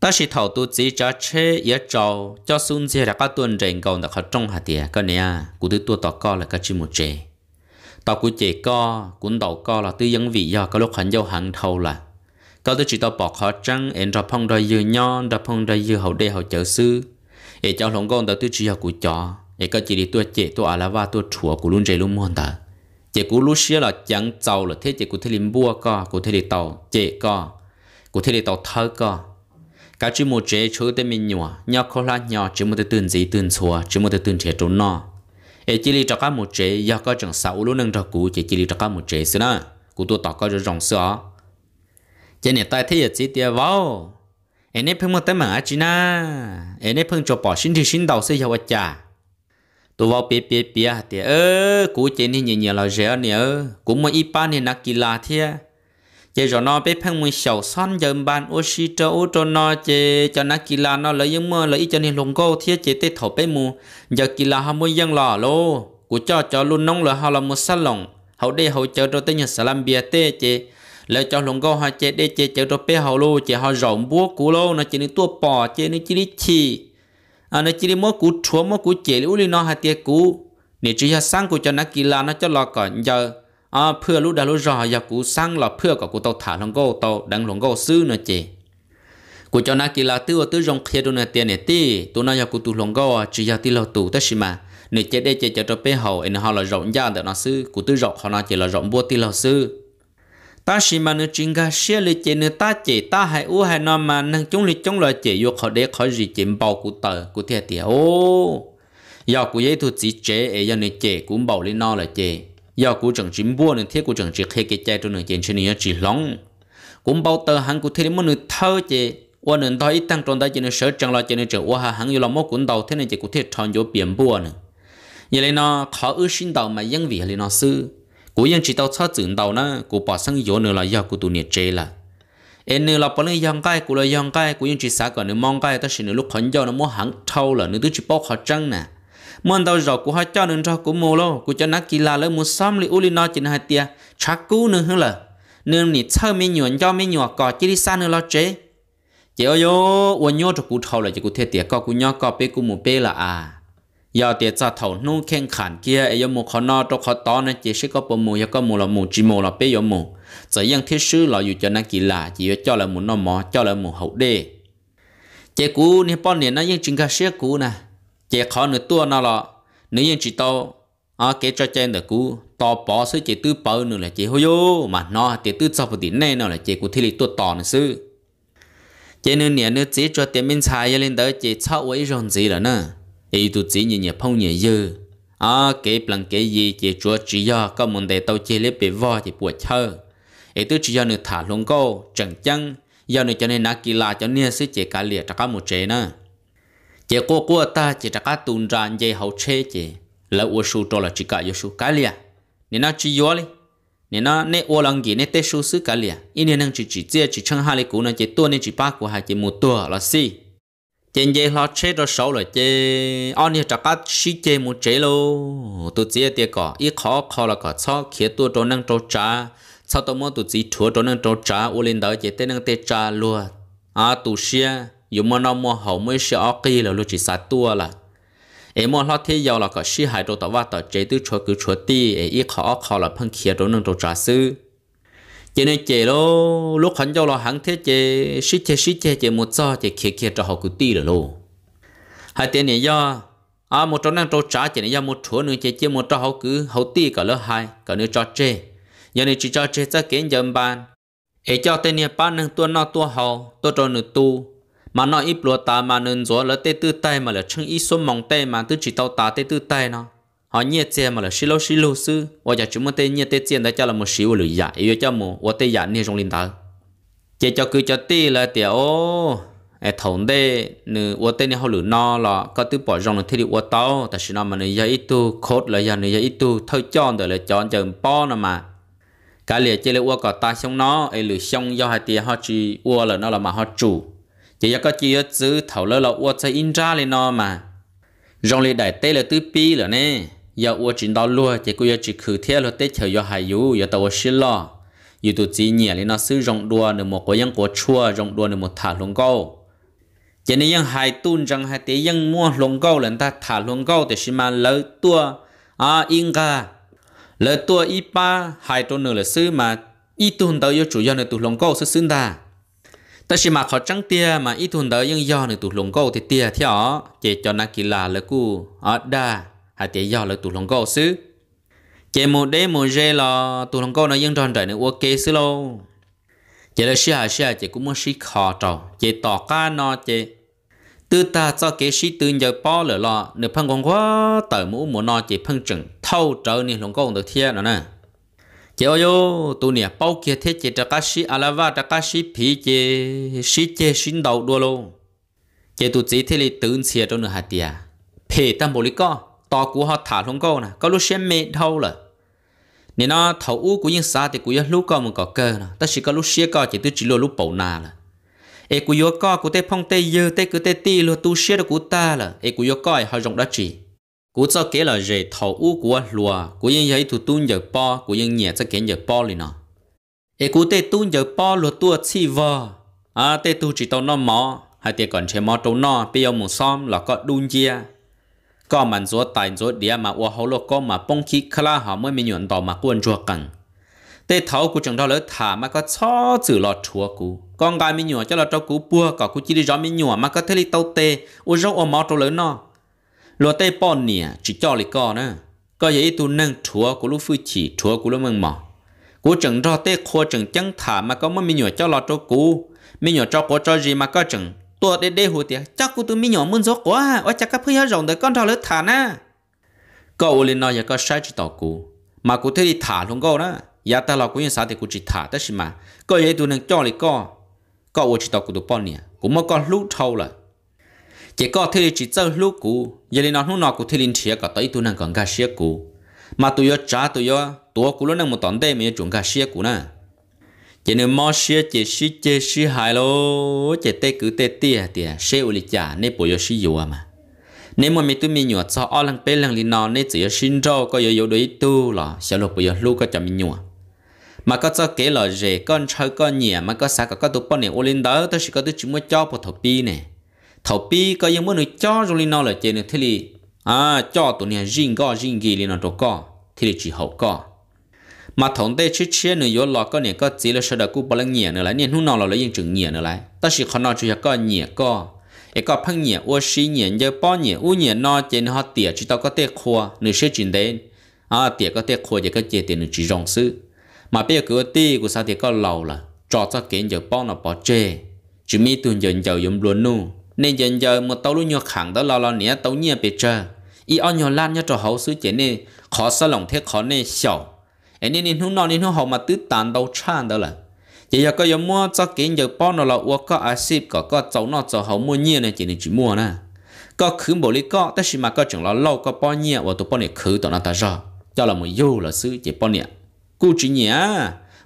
Speaker 1: ta chỉ thầu tụ chỉ cho chế yếu trâu cho xuân chế đã cá tuần rèn cầu đã khó trong hạt địa cái này à cú thứ tua tỏ co là cái chỉ một chế tàu cú chế co cũng đầu co là tư yên vị do cái lúc hành giao hàng thầu là có tôi chỉ tao bỏ khó trăng em ra phong ra dư nhon ra phong ra dư hậu đê hậu chở sư ấy cháu lòng con đầu tư chỉ học của chó ấy có chỉ đi tôi chế tôi à là va tôi chùa của luôn chơi luôn mòn ta chế của luôn xí là chẳng giàu là thế chế của thế lim bua co của thế đi tàu chế co của thế đi tàu thơ co cả chỉ một chế chỗ tên mình nhỏ nhỏ khó là nhỏ chỉ một tên gì tên xua chỉ một tên chế trốn nọ ấy chỉ đi cho các một chế do có chẳng sáu luôn nâng cho cũ chỉ chỉ đi cho các một chế xưa na, của tôi tỏ có cho rộng xưa chế này tai thế giờ chỉ tiêu vào anh ấy phun một tay mà na anh ấy phun bỏ xin thì xin đầu sẽ giàu chả tụi vào bia bia bia thì ơ cú chế này nhiều nhiều là rẻ nữa cũng mà ít này nắc kỳ lạ thế chế rồi nó phăng một sầu son giờ ban ô xí cho ô cho nó chế cho nắc kỳ lấy những lấy cho nên lồng câu thế chế tê thổ bé mù giờ kỳ ham muốn dân lò cú cho cho luôn nóng lửa họ là một sát lồng hậu đây hậu chờ cho tới nhà salam bia tê chế lỡ cho lồng gò hoa chế để chế chế cho bé hậu lô chế họ rộng búa cú lô nó chế nên tua bò chế nên chỉ đi chì à nó chỉ đi mua cú chúa mua cú chế lưu li nó hai tiệt cú nè chỉ ha sang cú cho nó kỳ là nó cho lo cẩn giờ à phưa lúc đã lúc rồi giờ cú sang là phưa cả cú tàu thả lồng gò tàu đăng lồng gò sư nó chế cú cho nó kỳ là tư tư rong kia đồ nè tiền nè ti tụ nó giờ cú tụ lồng gò chỉ giờ ti lo tụ tất xí mà nè chế để chế cho bé hậu nó họ là rộng ra để nó sư cú tư rộng họ nó chỉ là rộng búa ti lo sư ta chỉ mà nó chính cả xe lì chế nữa ta chế ta hay u hay nằm mà năng chúng lì chúng lời chế vô khỏi để khỏi gì chế bảo cụ tờ cụ thiệt thiệt ô giờ cụ ấy thu chỉ chế ấy giờ này chế cũng bảo lì nó là chế giờ cụ chẳng chính bua nên thiết cụ chẳng chỉ khi cái chế cho nên chế trên nên chỉ lóng cũng bảo tờ hàng cụ thiết muốn nữa thơ chế qua nên thôi tăng trong đó chế nên sợ chẳng lo chế nên trở qua hàng yêu làm mốt cũng đầu thế nên chế cụ thiết chọn chỗ biển bua nè, vậy là nó khó ước sinh đầu mà dân vị là nó sư chỉ tao tao nè, cú bỏ sang yếu nữa là do กู tu nhiệt chế là em nữa là bỏ lên yang cái กู là yang cái กูยัง chỉ sáng còn nữa mong cái ta xin nữa lúc khẩn giao nó mua hàng thâu là nữa tôi chỉ bao khó trăng nè muốn tao cú hai chân rồi กู hay cho nữa cho กู mua lo กู cho nó kỳ lạ lỡ muốn xăm li uli nó chỉ hai tia chắc cú nữa hơn là nên nhị thơ mi nhuận cho mi nhuận cọ chỉ đi xa nữa lo chế chế ơi yo uốn nhau cho cú thâu là chỉ cú thiệt tiệt co cú nhau co pe cú mù pe là à giờ tiệt ra thầu nu khen khản kia ấy yếm mù khó no trong khó to nên chỉ sẽ có bộ mù giờ có mù là mù chỉ mù là bé yếm mù giờ yên thiết sư là dù cho năng kỳ lạ chỉ cho là mù nó mỏ, cho là mù hậu đê chế cú nên bao liền nó yên chừng cả xe cú nè chế khó nửa tua nó là nửa yên chỉ tao à ờ, kế cho chen được cú to bỏ sư chế tư bờ nửa là chế hôi mà nó tiệt tư sau phải đến nay nó là chế cú thi lý tua to nữa sư chế nên nè nữa chế cho tiền bên xài lên tới chế sau ấy rồi gì là nữa thì tụi chỉ nhìn nhận phong nhẹ dư à cái bằng cái gì chế chúa chỉ do có vấn đề tao chế lấy bề vò thì buộc chơ ấy tôi chỉ do nữa thả luôn cô chẳng chân, do nữa cho nên nãy kỳ là cho nên sẽ chế cả lìa cho cả một chế nữa chế cô cô ta chế cho cả tuần ra dây hậu chế chế là ô số đó là chỉ cả yêu số cả liệt nên nó chỉ do đi nên nó nên ô lăng gì nên tết số sự cả liệt ý nên năng chỉ chỉ chia chỉ chẳng hai lấy cũ nó chỉ tua nên chỉ ba của hai chỉ một tua là si chén dê lo chế đó sáu rồi chê anh như chắc cắt xí chê một chế lô tụ chỉ tiệt cỏ ít khó khó là cỏ cho khi tụ cho năng cho trà sau tụ mua tụ chỉ chúa cho năng cho trà ô lên đó chế tên năng tê trà luôn à tụ xia dù mà nó mua hậu mới sẽ ở kia là luôn chỉ sát tua là em muốn lo thế giàu là cỏ xí hại đồ tao và tao chế tụ cho cứ cho ti ít khó khó là phân khi đồ năng cho trà sư chỉ nên chị lo lúc hắn cho lo hắn thế chị xí chị xí chị chị một giờ chị kia kia cho họ cứ ti rồi lo hai tiền này do à một chỗ năng chỗ trả chị này do một chỗ nữa chị chị một chỗ họ cứ họ ti cả lo hai cả nữa cho chị giờ này chỉ cho chị ra kiến dân ban e ai cho tên này ba năng tua nó tua họ tua cho nữa tu mà nó ít lo ta mà nên rồi là tê tư tay mà là chưng ít số mong tay mà tư chỉ tao ta tê tư tay nó họ nhiệt tiền mà là xí lô xí lô sư và giờ chúng mình tê nhiệt tê tiền đã cho là một xíu lửa giả yêu cho một và tê giả nhiệt trong linh tờ chỉ cho cứ cho tê là tiểu ô ai thốn đê nữ và tê nhiệt họ lửa no là có thứ bỏ rong là thế đi và tao ta xin mà nữ giờ ít tu khốt là giờ nữ giờ ít tu thôi chọn rồi là chọn chừng po nữa mà cái liệt chỉ là và có ta xong nó ai lửa xong do hai tia họ chỉ và là nó là mà họ chủ chỉ cho có chỉ chữ thầu lơ là và sẽ in ra lên nó mà rong liệt đại tê là tứ pi là nè giờ uo chỉ đó luôn chỉ cứ chỉ khử thế là tết chờ giờ hay u, giờ tàu xin lo giờ tụi chỉ nhẹ lên nó sử dụng đua nửa một cái những của chua dụng đua nửa một thả lông câu chỉ nên những hai tuần rằng hai tế những mua lông câu lần ta thả lông câu thì xin mà lỡ tua à yên cả lỡ tua ít ba hai tuần nữa là sử mà ít tuần tới giờ chủ yếu nữa tụi lông câu sẽ xứng ta ta xem mà khó trắng tia mà ít tuần tới những do nữa tụi lông câu thì tia theo chỉ cho nó kỳ lạ là ở đa hà tiệt do là tụ lòng cô xứ chế một đế một dê là tụ lòng cô nó dân tròn trời nữa ok xứ luôn, chế là xí hà xí hà chế cũng muốn xí khó trầu, chế tỏ ca nó chế tư ta cho kế sĩ tư giờ bỏ lửa lọ nửa phân quang quá tờ mũ mũ nó chỉ phân chừng thâu trở nên lòng công được thiên nữa nè chị ơi tụ nè bao kia thế chị trả cá sĩ alava trả cá sĩ phí chị xí chị xin đầu đua luôn chị tụ chỉ thế là tướng xe cho nửa hạt tiền phê tam bồ lý co tỏ của họ thả không câu nè có lúc xem mê đâu là nên nó thầu u của những xa thì của lúc có một có cơ nè ta chỉ có lúc xia có chỉ tư chỉ lo lúc bầu nà là ê của yo có của tê phong tê dơ tê cứ tê ti lô tu xia được của ta là ê của yo có họ rộng đó chỉ của cho kế là gì thầu u của lùa của những giấy thủ tuôn giờ po của những nhà cho kế giờ po liền nọ ê của tê tuôn giờ po lô tua chi vờ à tê tu chỉ tao nó mỏ, hay tê còn chơi mỏ tao nó bây giờ một xóm là có đun chia có mình rúa tài rúa địa mà ua hậu lô có mà bông khí khá họ mới mình nhuận đỏ mà quân chuộc cần tê thấu của chúng đó lỡ thả mà có cho chữ lọ chúa cú con gái mình nhuận cho lọ cho cú bua có cú chỉ đi rõ mình nhuận mà có thể đi tàu tê u rau ua mò trâu lớn nó lúa tê bòn nè chỉ cho lì co nè. có vậy tu nâng chúa của lúc phu chỉ chúa của lúc mừng mò. cú chừng rõ tê khô chừng chẳng thả mà có mới mình nhuận cho lọ cho cú mình nhuận cho có cho gì mà có chừng ตัวเด็ดเด็ดหัวเตียจักกูตัวมีหยอมมึนซอกว่าว่าจักกับเพื่อนรองแต่ก้อนทอเลือดฐานะก็อุลินนอยาก็ใช้จิตต่อกูมากูเทดิถาลงก็นะยาตลอดกูยังสาแต่กูจิตถาแต่ชิมาก็ยัยตัวหนึ่งจ้อเลยก็ก็อุจิตต่อกูตัวป้อนเนี่ยกูมันก็รู้เท่าละเจ๊ก็เทดิจิตเจ้าลูกกูยัยนอนหุ่นนอกูเทลินเชียก็ต่อยตัวหนึ่งก่อนกาเชียกูมาตัวยอจ้าตัวยอตัวกูแล้วนั่งมาตอนเด้ไม่ยอมจงกาเชียกูนะ chỉ nên mò xia chỉ xí chỉ xí hai lô chỉ tê cứ tê tia à tia xe uli chả nên bồi yo xí yếu mà nên mà mình tụi mình nhọ cho ao lăng bê lăng lì nọ nên chỉ xin rau có yo yo đối tu là sẽ lục bồi yo lu có cho mình nhọ mà có cho kế là rể con chơi con nhẹ mà có sao có có tụi bọn này uli đó tôi chỉ có tụi chúng mới cho một thầu pi này thầu pi có những muốn được cho rồi lì nọ là chỉ nên thề li à cho tụi này riêng co riêng gì lì nọ đâu co thế li chỉ hậu co mà thống tê chứ chia nữa yếu lọ có nè có chỉ là sợ đã cú bỏ lên nhẹ nữa lại nè hôm nào là lấy yên chừng nhẹ nữa lại ta chỉ khó nói chỉ là có nhẹ có ấy có phăng nhẹ ô xí nhẹ giờ bỏ nhẹ u nhẹ no trên họ tiệt chỉ tao có tê khua nửa sẽ chín đến à tiệt có tê khua giờ có chế tiền nửa chỉ rong sư mà bây giờ cái tê của sao thì có lâu là cho cho kiến giờ bỏ nó bỏ chê chỉ mi tuần dần giờ dùng luôn nu nên giờ giờ mà tao luôn nhau khẳng đó lo lo nhẹ tao nhẹ bị chơi ý ăn nhau lan nhau cho hậu sư chế nè khó sao lòng thế khó nè xấu anh nên nên hôn nó nên hôn hậu mà tứ tàn đâu chán đó là chỉ giờ có mua cho kiến giờ bao nó là uo có ai ship có có cháu nó cháu hậu mua nhiều này chỉ nên chỉ mua nè có khử bộ lý có tất nhiên mà có chừng là lâu có bao nhiều, và tôi bao nhiêu khử tụi nó ta ra cho là một yêu là sự chỉ bao nhiêu cú chỉ nhỉ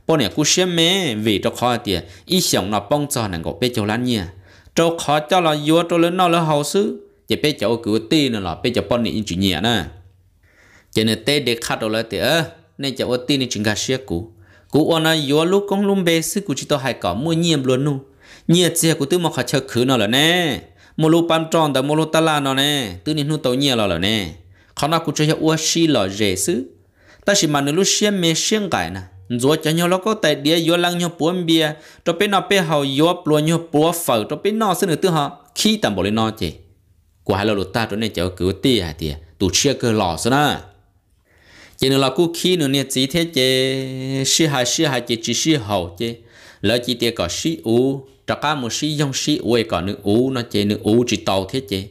Speaker 1: bao nhiêu cú xem mẹ vì cho khó tiền ý 想 nó bông cho nàng có biết cho lắm nhỉ cho khó cho là yêu cho lớn nó là hậu sự chỉ biết cho cứ tin là biết cho bao nhiêu chỉ nhỉ nè chỉ nên tê để khát rồi là tiền nên chả ốt tin chừng gà xia cũ ôn ona yếu lúc con lùm bé sư cũ chỉ to hai cả mua nhiệm luôn nu nhiều xe cũ tư mà hạt chờ khứ nó là nè một lô pan tròn đã một lô ta la nó nè tư nên nu tàu nhiều là là nè khó nào cũ cho ua xi lò dễ sư ta chỉ mà lúc xia mê xiên cải nè rồi cho nhau nó có tại địa yếu lăng nhau buôn bia cho bên nào bên hậu yếu luôn nhau búa phở cho bên nào xin được tư họ khi tạm bỏ lên nó chỉ của hai lô ta cho nên cháu cứu tia hả tia tụt chia cơ lò xưa na chỉ nữa là cú khi nữa nè chỉ thế chế sư hai sư hai chế chỉ sư hậu chế lỡ chỉ tiệt có sư u cho cả một sư dòng sư u ấy có nữ u nó chế nữ u chỉ tàu thế chế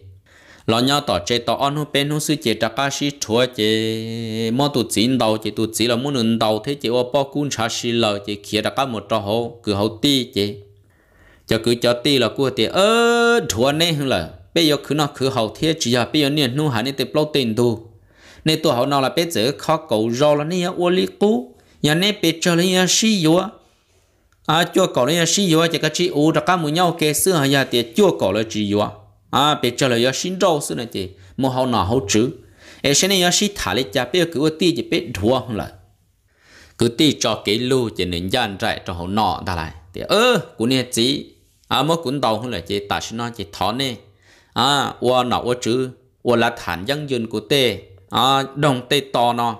Speaker 1: lo nhau tỏ chế tỏ anh hụp bên hụp sư chế cho cả sư chúa chế mò tụ chín đầu chế tụ chỉ là muốn nâng đầu thế chế ô bao cún cha sư lờ chế kia cho cả một trò hậu cứ hậu ti chế cho cứ cho ti là cú tiệt ơ chúa nè hơn là bây giờ cứ nó cứ hậu thế chỉ là bây giờ nè nu hà nè tiệt bao tiền đâu nên tôi hậu nó là biết giữ khó cầu rau là nên ô lý cú nhà nên biết cho lấy xí yếu à chua cậu lấy xí yếu chỉ có chỉ u đặc cá mù nhau kê xưa hay là thì chua cậu là chỉ yếu à biết cho lấy xin rau xưa này thì mua hậu nào hậu chữ ấy xem này xí thả lấy cha bây giờ cứ ti chỉ biết đùa không lại cứ ti cho cái lưu chỉ nên dàn trại cho hậu nọ ta lại thì ơ cũng nên chỉ à mỗi cũng đầu hông lại chỉ ta xin nó chỉ thọ nè à ô nọ ô chữ ô là thản dân dân của tê à đồng tê to nó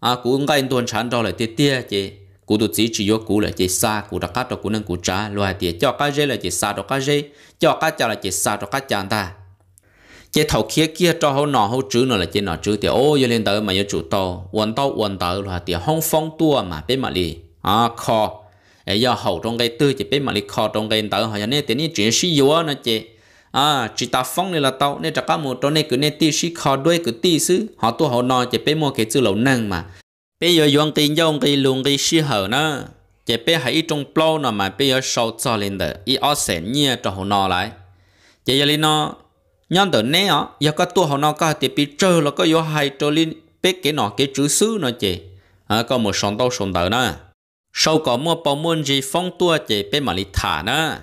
Speaker 1: à cú ngay tuần sản đó là tê tia chị cú tụt chỉ chỉ vô cú lại chị xa cú đặt cát đó cú nâng cú trả loài tia cho cá dê lại chị xa đó cá dê cho cá chả lại chị xa đó cá chả ta chị thầu kia kia cho hậu nọ hậu chữ nó là chị nọ chữ thì ô yêu lên tới mà yêu chủ to quần to quần tờ là tia không phong tua mà bên mà li à kho ấy giờ hậu trong cái tư chị bên mà đi kho trong cái tờ họ nhà này tia này chuyện sĩ vô nó chị à chỉ ta phong này là tàu nên chắc cả một trong này cứ nên tiêu xí khó đuôi cứ tiêu xứ họ tu họ nói chỉ bé mua cái chữ lẩu nang mà bây giờ dùng cái dùng cái luồng cái xí hở nó chỉ bé hãy trong plau nó mà bây giờ sau cho lên đó ít ở sẽ nhia cho họ nói lại chỉ giờ lên nó nhân tử nè ó giờ có tu họ nói có thì bị trơ là có yêu hai trơ lên bé cái nọ cái chữ xứ nó chỉ à có một sòng tàu sòng tàu nữa sau có mua bao môn gì phong tua chỉ bé mà đi thả nữa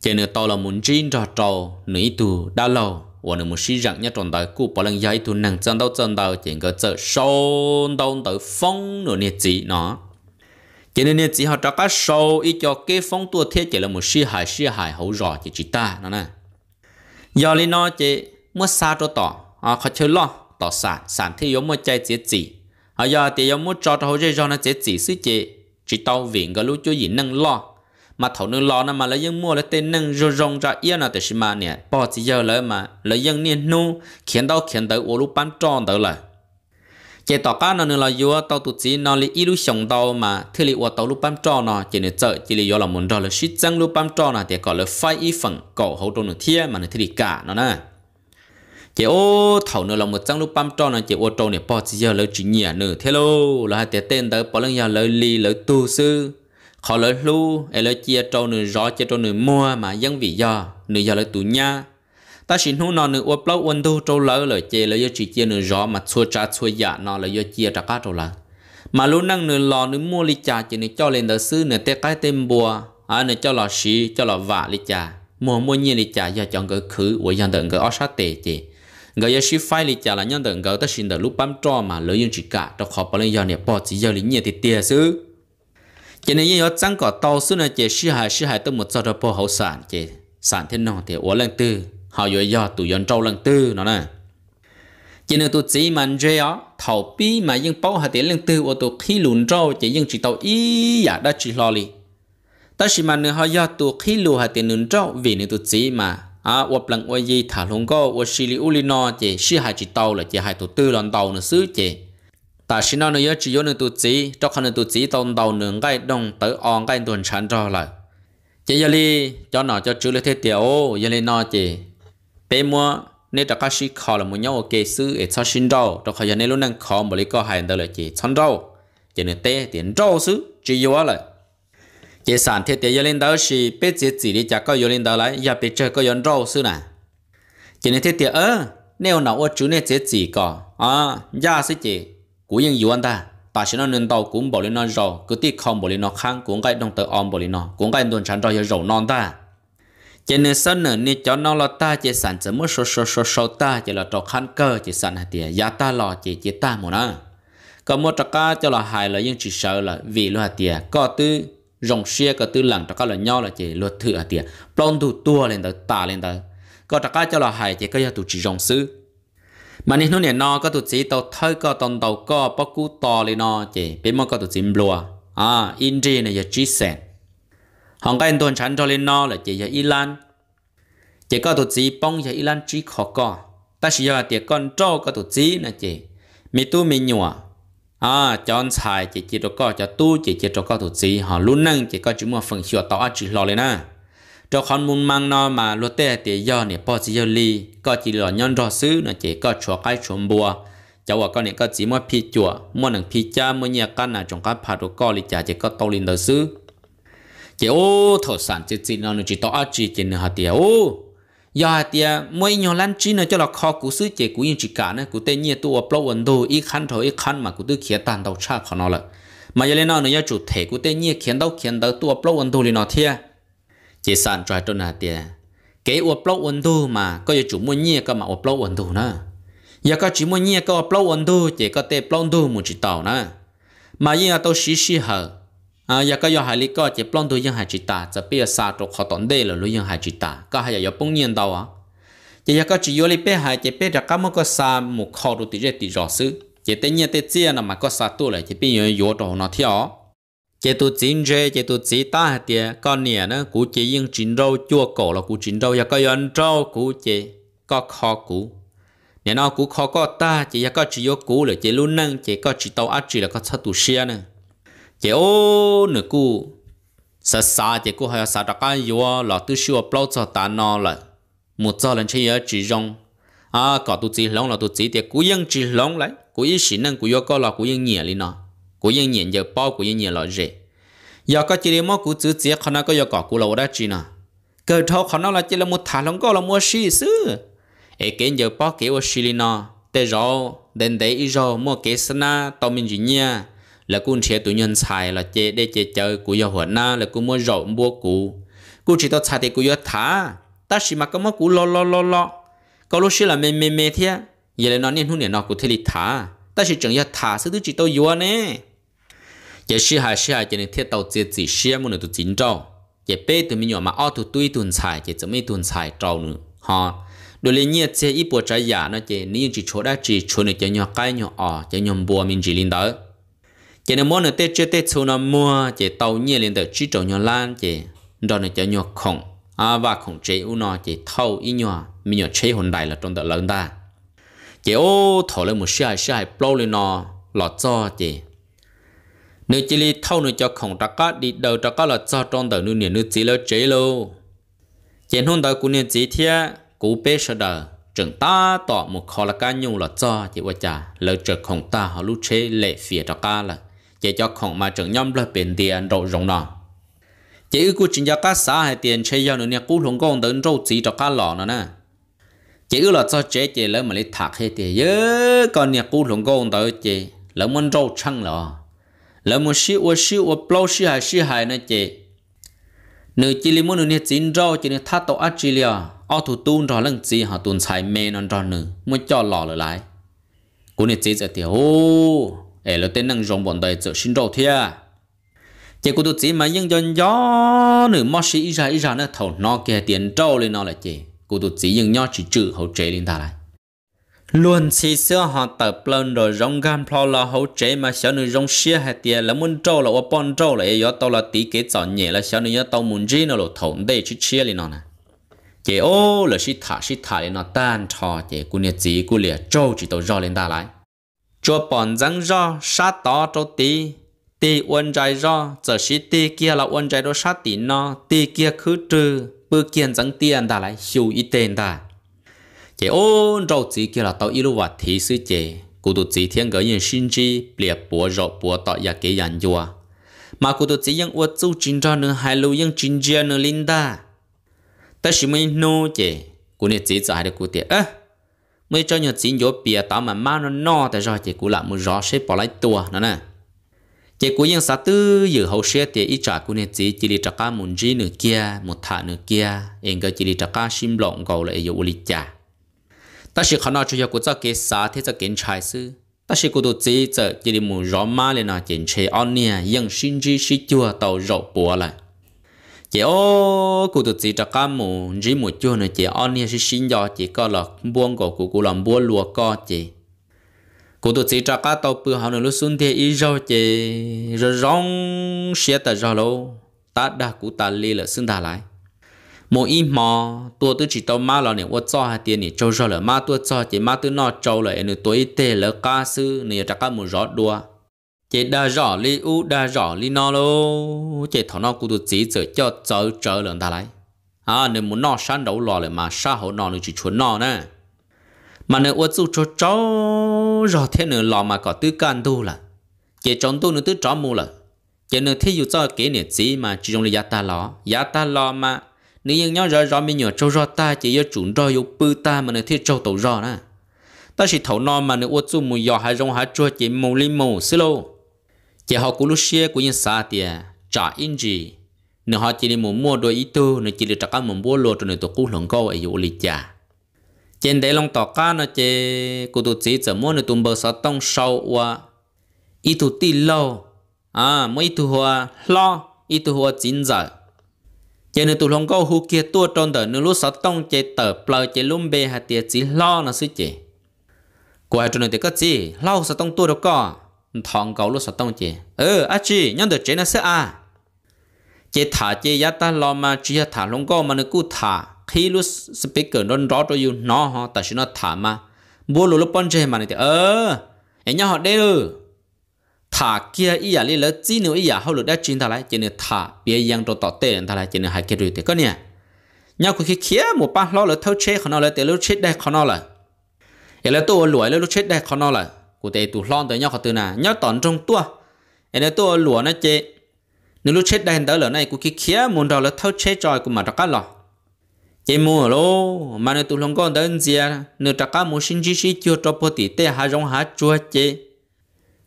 Speaker 1: chỉ nửa tàu là muốn chín trò trò nửa tù đã lâu và nửa muốn xí rằng nhất trong đời cụ bỏ lần giấy thu năng chân đâu chân đầu chỉ có chợ sâu đâu tới phong nửa nhiệt chỉ nó chỉ nên nhiệt chỉ họ cho cái sâu ý cho cái phong tu thế chỉ là một sự hại sự hại hậu rõ chỉ chỉ ta nó nè giờ lên nó chỉ muốn xa cho tỏ à khó chơi lo tỏ sản sản thì yếu một chạy chỉ chỉ à giờ thì yếu một cho cho hậu rõ nó chỉ chỉ xí chỉ chỉ tàu viện cái lúc chú gì năng lo mà thầu nương lò nè mà lấy dân mua lấy tên nâng rong rong ra yên là thì xí mà nè bỏ chỉ giờ lấy mà lấy dân niên nu khiến đâu khiến tới ô lúc bán tròn tới là chỉ tỏ cá nó nương lò vừa tao tụt chỉ nó lấy ít lúc sống đâu mà thì lấy ô tao lúc bán tròn nó chỉ nên chợ chỉ lấy do là muốn rồi là suy chân lúc bán tròn là thì có là phai ít phần cổ hậu trong nửa thiên mà nó thì cả nó nè chị ô thầu nữa là một trang lúc bán tròn là chị ô trâu này bỏ chị giờ lấy chị nhỉ nữa thế lô là hai tên tới bỏ lên nhà lấy ly lấy tu sư họ lỡ lu e lỡ chia trâu nửa rõ chia trâu nửa mua mà dân vị do nửa giờ lỡ tụ nha ta xin hú nó nửa uất lâu uất thu trâu lỡ lỡ chia lỡ chỉ chia nửa rõ mà xua cha xua dạ nó lỡ do chia trả cá trâu lỡ mà lúc năng nửa lò nửa mua li trà chỉ nửa cho lên đỡ xứ nửa té cái tên bùa à nửa cho lò xí cho lò vạ li trà mua mua nhiên li trà do chọn cái khứ của dân đừng cái ó sát tệ chỉ người dân ship file li trà là nhân đừng cái ta xin đỡ lúc bám trâu mà lỡ dân chỉ cả trong khó bao nhiêu giờ nè bỏ chỉ giờ li nhiên thì tiền xứ cho nên nhớ rằng có tàu xuống là chỉ sư Hải, sư Hải tôi một giờ đó bỏ hậu sản chỉ sản thiên nào thì uống lần tư họ rồi do tụ dân trâu lần tư nó nè cho nên tôi chỉ mà rẻ thầu bi mà nhưng bao hạt tiền lần tư của tôi khi lùn trâu chỉ nhưng chỉ tàu ý giả đã chỉ lo li ta chỉ mà nữa họ do tôi khi lùn hạt tiền lùn trâu vì nên tôi chỉ mà à uop lần uy gì thả lông go uop xì li u li no chỉ sư Hải chỉ tàu là chỉ hại tôi tư lần tàu nữa xứ chỉ ta xin nó nhớ chỉ nhớ tụ chỉ cho khăn tu trí tông đầu nướng cái đồng tới on cái tuần sản cho lại chỉ giờ đi cho nó cho chữ lấy thế tiểu giờ đi nó chỉ bé mua nên cho các sĩ khó là muốn nhau kê sư để cho xin đâu cho khỏi giờ nên luôn đang khó một lấy có hai đứa là chỉ chăn đâu chỉ nên té tiền đâu sư chỉ yếu lại chỉ sản thế tiểu giờ lên đó là bé chỉ chỉ đi chắc có giờ lên đó lại giờ bé chơi có giờ đâu sư nè chỉ nên thế tiểu ơ nếu nào ở chú nên chỉ chỉ có à giờ sư chỉ cú yên yêu anh ta ta sẽ nói nên tàu cũng bảo lên nó rồi cứ tiếc không bảo lên nó khang cũng cái đồng tờ om bảo lên nó cũng cái đồn sản rồi rồi non ta chỉ nên sân nữa nên cho nó là ta chỉ sản chỉ mới số số số số ta chỉ là trò khăn cơ chỉ sản hạt tiền giá ta lo chỉ chỉ ta một nữa có một trò cá cho là hài là nhưng chỉ sợ là vì lo hạt tiền có tư rồng xe có tư lần trò cá là nhau là chỉ luật thử hạt tiền plon thủ tua lên tới ta lên tới có trò cá cho là hài chỉ có gia tụ chỉ rồng sư mà nên nó nền nó có tụt chỉ tàu thơi có tàu tàu có bao cú to lên nó chỉ bên mà có tụt chỉ blua à India này giờ chỉ sen hồng cái tuần chăn cho lên nó là chỉ giờ Iran chỉ có tụt chỉ bông giờ Iran chỉ khó có ta chỉ giờ tiệc con trâu có tụt chỉ là chỉ mi tu mi nhua à chọn xài chỉ chỉ cho có cho tu chỉ chỉ cho có tụt chỉ họ luôn năng chỉ có chúng mà phần hiệu tao chỉ lo lên na cho con muốn mang nó mà lo tê tê do nè bỏ chỉ li có chỉ là nhân rõ sứ nó chỉ có chua cái chùa bùa cháu ở con này có chỉ mua phi chua, mua nằng phi cha mua nhà căn là trong cái phá đồ có li chả chỉ có tàu linh đồ sứ chỉ ô thổ sản chỉ chỉ nó chỉ tao chỉ chỉ nó hạt tiền ô giờ tiền mua nhỏ lăn chỉ nó cho là kho cú sứ chỉ cú yên chỉ cả nữa cú tên nhiệt tu ở plau ấn đồ, ít khăn thôi ít khăn mà cú tư khía tàn đầu cha khó nó là mà giờ lên nó nó giờ chủ thể cú tên nhiệt khiến đâu khiến đâu tu ở plau ấn đồ thì nó thiệt chỉ sản trai trôn là tiền cái uổng plau uổng tu mà có chủ mua nhia cơ mà uổng plau uổng tu nữa giờ có chỉ mua nhia cơ uổng plau uổng tu chỉ có tê plau tu một chỉ tàu nữa mà giờ tôi xí xí hở à giờ có giờ hải lý có chỉ plau tu nhưng hải chỉ ta chỉ bây giờ xa trục họ tổn đề là luôn nhưng hải chỉ ta có hai giờ bông nhiên đâu à chỉ giờ có chỉ vô lý bé hải chỉ bé ra cám có xa một kho đồ tí rẻ tí rõ sư chỉ tê nhiên tê chia là mà có xa tu lại chỉ bây giờ vô đồ nó theo chế tu chín chế chế tu chín ta thì con nè nó cú chế yên chín râu chua cổ là cú chín râu và có yên râu cú chế có khó cú nè nó cú khó có ta chế có chỉ yếu cú là chế luôn năng chế có chỉ tàu ác chỉ là có sát tu xia nè chế ô nửa cú sa sa chế cú hay sa đặc cái yếu là tu sửa bao cho ta nó là một cho lần chơi yếu chỉ rong à có tu chỉ long là tu chỉ thì cú yên chỉ long lại cú yên xí năng cú yếu có là cú yên nhẹ lên nó cú yên nhiên giờ bao cú yên nhiên lo gì, giờ có chỉ mua cú chữ chữ, khả năng có giờ có cú lâu đã chỉ nè cơ thâu khả năng là chỉ là một thả lòng có là mua xì xứ ấy cái giờ bao cái ở xí nè tê rõ đến đấy ý rõ mua cái xí na tao mình gì nha là cú chế tụi nhân xài là chế để chế chơi cú giờ huấn na là cú mua rộng mua cú, cú chỉ tao xài thì của giờ thả ta chỉ mặc có mua cũ lo lo lo lo có lúc xí là mê mê mê thiệt, giờ là nó nên hôn nè nó của thế thả ta chỉ chẳng giờ thả sự thứ chỉ tao yêu nè giờ xí hà xí hà cho nên thiết tàu chỉ chỉ xí muốn được chính trâu giờ bé tụi mình nhỏ mà ở tụi tuy tuần xài giờ tụi mình tuần xài trâu nữa ha đôi lần nhớ chơi ít bữa trái giả nó chơi nếu chỉ chỗ đã chỉ chỗ này chơi nhỏ cái nhỏ ở chơi nhỏ bùa mình chỉ linh đó giờ nên món này tết chơi tết số năm mua giờ tàu nhớ linh đó chỉ trâu nhỏ lan giờ đó là chơi nhỏ khổng à và khổng chế u nó giờ thâu ít nhỏ mình nhỏ chơi hồn đại là trong đó lớn ta giờ ô thổi lên một xí hà xí hà bao lên nó lọt cho giờ nếu chỉ li thâu nữa cho khổng trắc cá đi đầu trắc cá là cho trong đầu nữa nè nữa chỉ là chế lô chén hôm đó cũng nè chỉ thia cú bé sợ đờ trường ta tỏ một khó là cá nhung là cho chỉ qua trả lỡ trở khổng ta họ lúc chế lệ phía trắc cá là chỉ cho khổng mà trường nhom là bền tiền độ rộng nọ chỉ ưu của chính gia cá xã hay tiền chơi giao nữa nè cú lồng con đến râu chỉ trắc cá lọ nữa nè chỉ ưu là cho chế chỉ lỡ mà lấy thạc hay tiền, ớ còn nè cú lồng con tới chỉ lỡ mình râu chăng lọ là một sĩ ô sĩ ô plau sĩ hải sĩ hải nó chế nữ chỉ li muốn nữ chín rau chỉ nữ thắt tàu Australia ở thủ tuôn rồi lần chỉ họ tuôn xài mê non rồi nữ muốn cho lò lại lại cô nữ chỉ giờ thì ô ê là tên năng rong bọn đời chợ xin rau thia chỉ cô tu chỉ mà nhưng dân gió nữ mất sĩ ra ra nó thầu nó kia tiền trâu lên nó là chế cô tu chỉ nhưng nhau chỉ chữ hậu chế lên ta lại luôn xí xưa họ tập lên rồi rong gan plo là hậu chế mà xéo nữ rong xia hay tiền là muốn trâu là bọn trâu là yếu tao là tí kế chọn nhẹ là sau này yếu tao muốn gì nó là thủng đây chứ chia lên nó nè chế ô là xí thả xí thả lên nó tan trò chế cú nhiệt gì cú liệt trâu chỉ tao rò lên ta lại cho bọn răng rò sát to trâu tí tí uốn trái rò giờ xí tí kia là uốn trái đó sát tí nó tí kia cứ trừ bữa kiện răng tiền ta lại siêu ít tiền ta chế ôn rau chỉ kia là tao yêu và thế sư chế cụ tụ chỉ thiên gửi những sinh chi bịa búa rọ búa tọ ya cái yàn dùa mà cụ tụ chỉ những vật chủ chính cho nương hai lưu những chính chia nương linh ta ta chỉ mới nô chế cụ này chỉ giải được cụ tiệt ơ mới cho nhiều chính yếu bịa tao mà mang nó no tại rồi chế cụ lại muốn rõ sẽ bỏ lại tua nữa nè chế cụ những sát tư dự hậu sẽ tiệt ít trả cụ này chỉ chỉ đi trả cả muốn gì nữa kia một thả nữa kia em cái chỉ đi trả cả sim lộng cầu lại yêu lịch trả ta chỉ khó nói cho cô cho cái xã thế cho kiến trai sư ta chỉ cô đồ chỉ cho chỉ đi mù rõ má lên là kiến chế anh nè nhưng xin chỉ chỉ chưa tàu rộ bùa lại chỉ ô cô đồ chỉ cho cá mù chỉ một chỗ nè chỉ anh nè chỉ xin cho chị có là buông cổ của cô làm buông lúa co chị cô đồ chỉ cho cá tàu bự hào nè lúc xuân thì ít rồi chỉ rồi rong xe ta rồi, lâu ta đã cụ ta li là xưng ta lại mỗi im mò tua tôi chỉ tao má là nè ô cho hai tiền nè trâu rồi là má tua cho chỉ má tôi nó trâu lại nè tuổi tê là cá sư nè chắc cả một rót đua chỉ đa rõ li u đa rõ li nó lô chỉ thằng nó cũng tôi chỉ sợ cho chờ chờ lần ta lại à nè muốn nó sáng đầu lò lại mà sa hậu nó nè chỉ chuẩn nó nè mà nè ô chú cho cho, rõ thế nè lò mà có tư can tu là chỉ chọn tu nè tư chọn mù là chỉ nè thấy dù cho cái nè chỉ mà chỉ dùng là giá ta lò giá ta lò mà nếu như nhau rõ rõ mình nhớ trâu rõ ta chỉ do chủ rõ yêu bư ta mà nó thiết trâu tổ rõ nè ta chỉ thấu non mà nó uất chu mù giò hai rong hai chua chỉ mù li mù xí lô chỉ họ cũng lúc xưa của những xa tiề trả in gì nếu họ chỉ đi muốn mua đồ ý tu nếu chỉ đi trả cả muốn mua lô cho nên tôi cũng lòng câu ấy dụ lì chả trên đấy lòng tỏ cá nó chỉ của tổ chỉ chỉ mua nó tụm bờ sa tông sâu qua ý tu tì lâu à mỗi ý tu hoa lo ý tu hoa chín giờ chỉ nên tụi lòng có hú kia tua trôn tờ nếu lúc sáu tông chạy tờ bờ chạy lùm bê hạt tiệt chỉ lo nó suy chị của hai trôn này thì có gì lo sáu tông tua đâu có thằng cậu lúc sáu tông ừ, chị ờ, à chị nhân được chế nó sẽ à chế thả chế giá ta lo mà chỉ thả lòng có mà nó cứ thả khi lúc speaker nó rõ rồi you nó họ ta chỉ nó thả mà bố lúc lúc bọn chơi mà này thì ờ anh nhau họ đây rồi thả kia ý là lý lỡ chỉ nếu ý là hậu lực đã chín ta lại chỉ nếu thả bia yang đồ tọt tệ ta lại chỉ nếu hai kia rồi thì có nè nhau cứ khi kia một ba lo lỡ thâu chết khó nó lỡ tệ lỡ chết đây khó nó lỡ ấy lỡ tôi lùi lỡ chết đây khó nó lỡ cụ thể tụ lon tới nhau khó từ nà nhau tòn trong tua ấy lỡ tôi lùi nó chết nếu lỡ chết đây tới lỡ này cụ khi kia muốn đầu lỡ thâu chết rồi cũng mà đặt cát lọ chỉ mua lô mà nếu tụ lon con tới gì à nếu đặt cát muốn xin chi chi chưa cho bố tỷ tê hà rong hà chua chết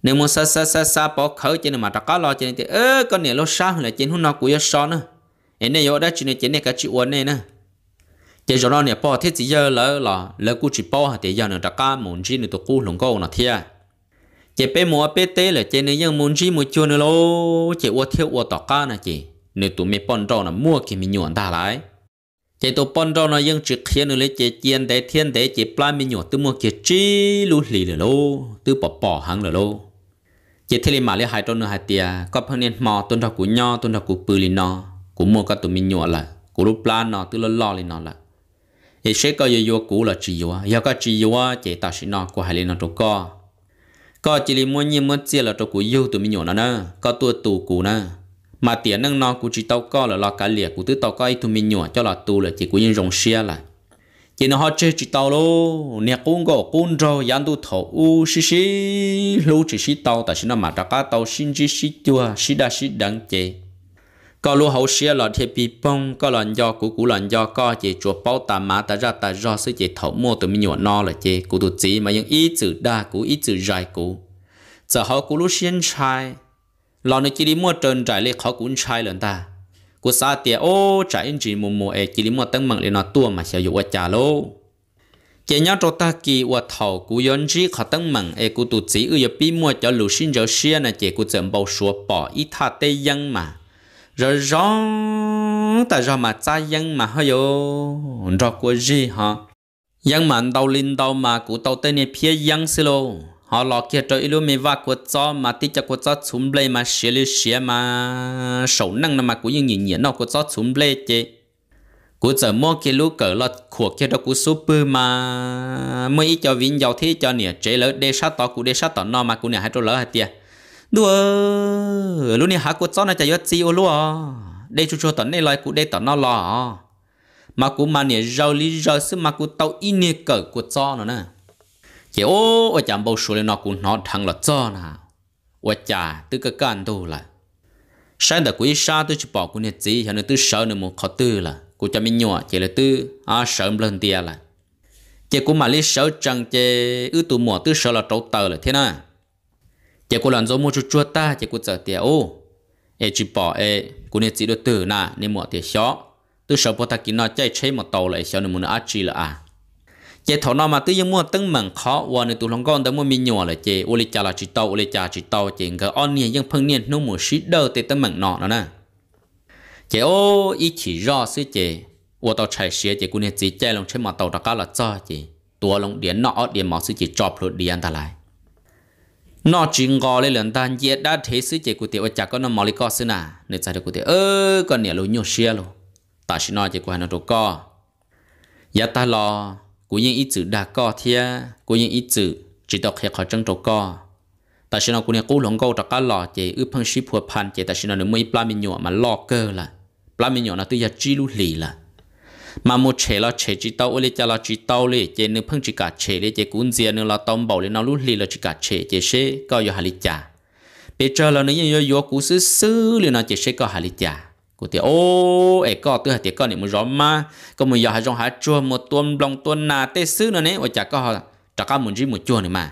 Speaker 1: nếu muốn sa sa sa sa bỏ khởi trên mà ta có lo trên thì ơ con này lo sao là trên hôm nào cũng so nữa em này vô đó chỉ này trên này cả chịu ổn này nè chỉ cho nó này bỏ thiết gì giờ lỡ lỡ lỡ cũng chỉ bỏ thì giờ nữa ta có muốn gì nữa tụi cũng lồng câu nó thiệt chỉ bé mua bé té là trên này nhưng muốn gì muốn chơi nữa luôn, chỉ uốn thiếu uốn tọt cá nè chị nếu tụi mình bận rộn là mua cái mình nhuận ta lại chỉ tụi bận rộn là nhưng chỉ khiến nữa lấy chỉ tiền để tiền để chỉ plan mình nhuận tụi mua cái chi lú lì nữa luôn, tụi bỏ bỏ hàng nữa luôn chỉ thế mà lấy hai trâu nữa hai tia có phần nên mò tuân theo của nho tuân theo của bự lên nó của mua các tụ mình nhọ là của lúc plan nó từ lâu lo lên nó là thì sẽ có yêu yêu cũ là chỉ yêu do có chỉ yêu chỉ tạo sự nó của hai lên nó trâu co có chỉ là mua nhiều mua chia là trâu của yêu tụ mình nhọ nó nè có tua tù cũ nè mà tiền năng nó của chỉ tao co là lo cả liệt của tứ tao ấy tụ mình nhọ cho là tu là chỉ của những rồng xia là chỉ nó chơi chỉ tàu lô nè cũng có cũng rồi dán tu thổ u xí xí lú chỉ xí tàu tại xí nó mà ra cá tàu xin chỉ xí chua xí đa xí đằng chê có lú hậu xí là thiệp bị bông có lần do cũ cũ lần do có chỉ chùa bao tà má ta ra ta do xí chỉ thổ mua từ mình nhọn no là chê cũ tụt chỉ mà những ít chữ đa cũ ít chữ dài cũ giờ họ cũ lú xiên trai lò này chỉ đi mua trơn trải lệ họ cũng trai lần ta กูซาเตียโอจ่าอินจีมุมโมเอจิลิมอตั้งมังเลนอตัวมาเสียอยู่ว่าจ่าโลเจียนโตตากีว่าเถากูย้อนจีขอตั้งมังเอกูตุจีอือปีมัวจะหลุชินเจ้าเชียนะเจกูเจิมเบาชัวป่ออีท่าเตยังมารร้องแต่รอมาจ้ายังมาเฮยรอกูจีฮะยังมันเตาลินเตามากูเตาเตเนี่ยเพียยังสิโล họ lọ kia cho ilu mi va của cho mà tí cho của cho chúng ble mà xé li xé mà sầu năng là mà cũng như nhìn nhìn nó của cho chúng ble chứ cú giờ mua kia lú cỡ là khổ kia đó cú số bự mà mới ít cho vinh giàu thế cho nè chế lỡ đê sát tỏ cú đê sát tỏ nó mà cú nè hai trâu lỡ hai tia đùa lúc nè hạ của cho nó chạy yết gì ô lúa à? đê chú chú tỏ này lại cú đê tỏ nó lò à? mà cú mà nè rau lý rau sư mà cú tàu in nè cỡ của cho nó nè chỉ ô ở chạm bao số lên nó cũng nó thằng là cho nào ở chả tư cái gan đâu là sáng đã quý sa tôi chỉ bỏ cũng nhiệt gì cho nên tôi sợ nữa một khó tư là cô cho mình nhọ chỉ là tư à sợ lên tia là chỉ cô mà lý sợ chẳng chỉ ư tụ mỏ tư sợ là trâu tờ là thế nào chỉ cô làm giống mua chút chua ta chỉ cô sợ tia ô ê chỉ bỏ ê cô nhiệt gì đôi tư nà nên mỏ tia xó tôi sợ bỏ ta kia nó chạy chế một tàu lại sợ nữa muốn ăn chi là à chế thọ nó mà tự nhiên mua tưng mừng khó và nên tụ lòng con tới mua mi nhỏ là chế ô lê cha là chỉ tàu ô lê cha chỉ tàu chế ngờ on niên nhưng phân niên nó mua sĩ đơ tới tưng mừng nọ đó nè chế ô ý chỉ rõ sư chế và tàu chạy xe chế cũng nên chỉ chế lòng trên mặt tàu đã cá là cho chế tua lòng điện nọ điện máu sư chế chọc lột điện ta lại nọ chỉ ngó lên lần ta nhẹ đã thế sư chế của tiểu cha có nó mò lì co sư nà nên sao được của tiểu ơ con nè lối nhiều xe luôn ta chỉ nói chế của hắn nó đồ co giờ dạ ta lo của yên ít chữ đa co thia của yên ít chữ chỉ đọc hiệp khỏi chân trâu co ta xin nói của những cú lòng câu trọc cá lò chỉ ư phân ship hoa pan chỉ ta xin nói nếu mới pla mình nhỏ mà lo cơ là pla mình nhỏ nó tự giờ chi lu lì là mà một chế là chế chỉ tàu lên cho là chỉ tàu lên chế nếu phân chỉ cả chế lên chế cuốn gì nếu là tông bảo lên nó lu lì là chỉ cả chế chế sẽ coi giờ hà lý trả bây giờ là nếu như yo cú xứ xứ liền nó chế sẽ coi hà lý trả của tiệt ô ấy có tôi hai tiệt có này một rõ mà có một giờ hai trong hai chua một tuôn lòng tuôn nà tê sứ nữa nè và chả có chả có muốn gì một chua này mà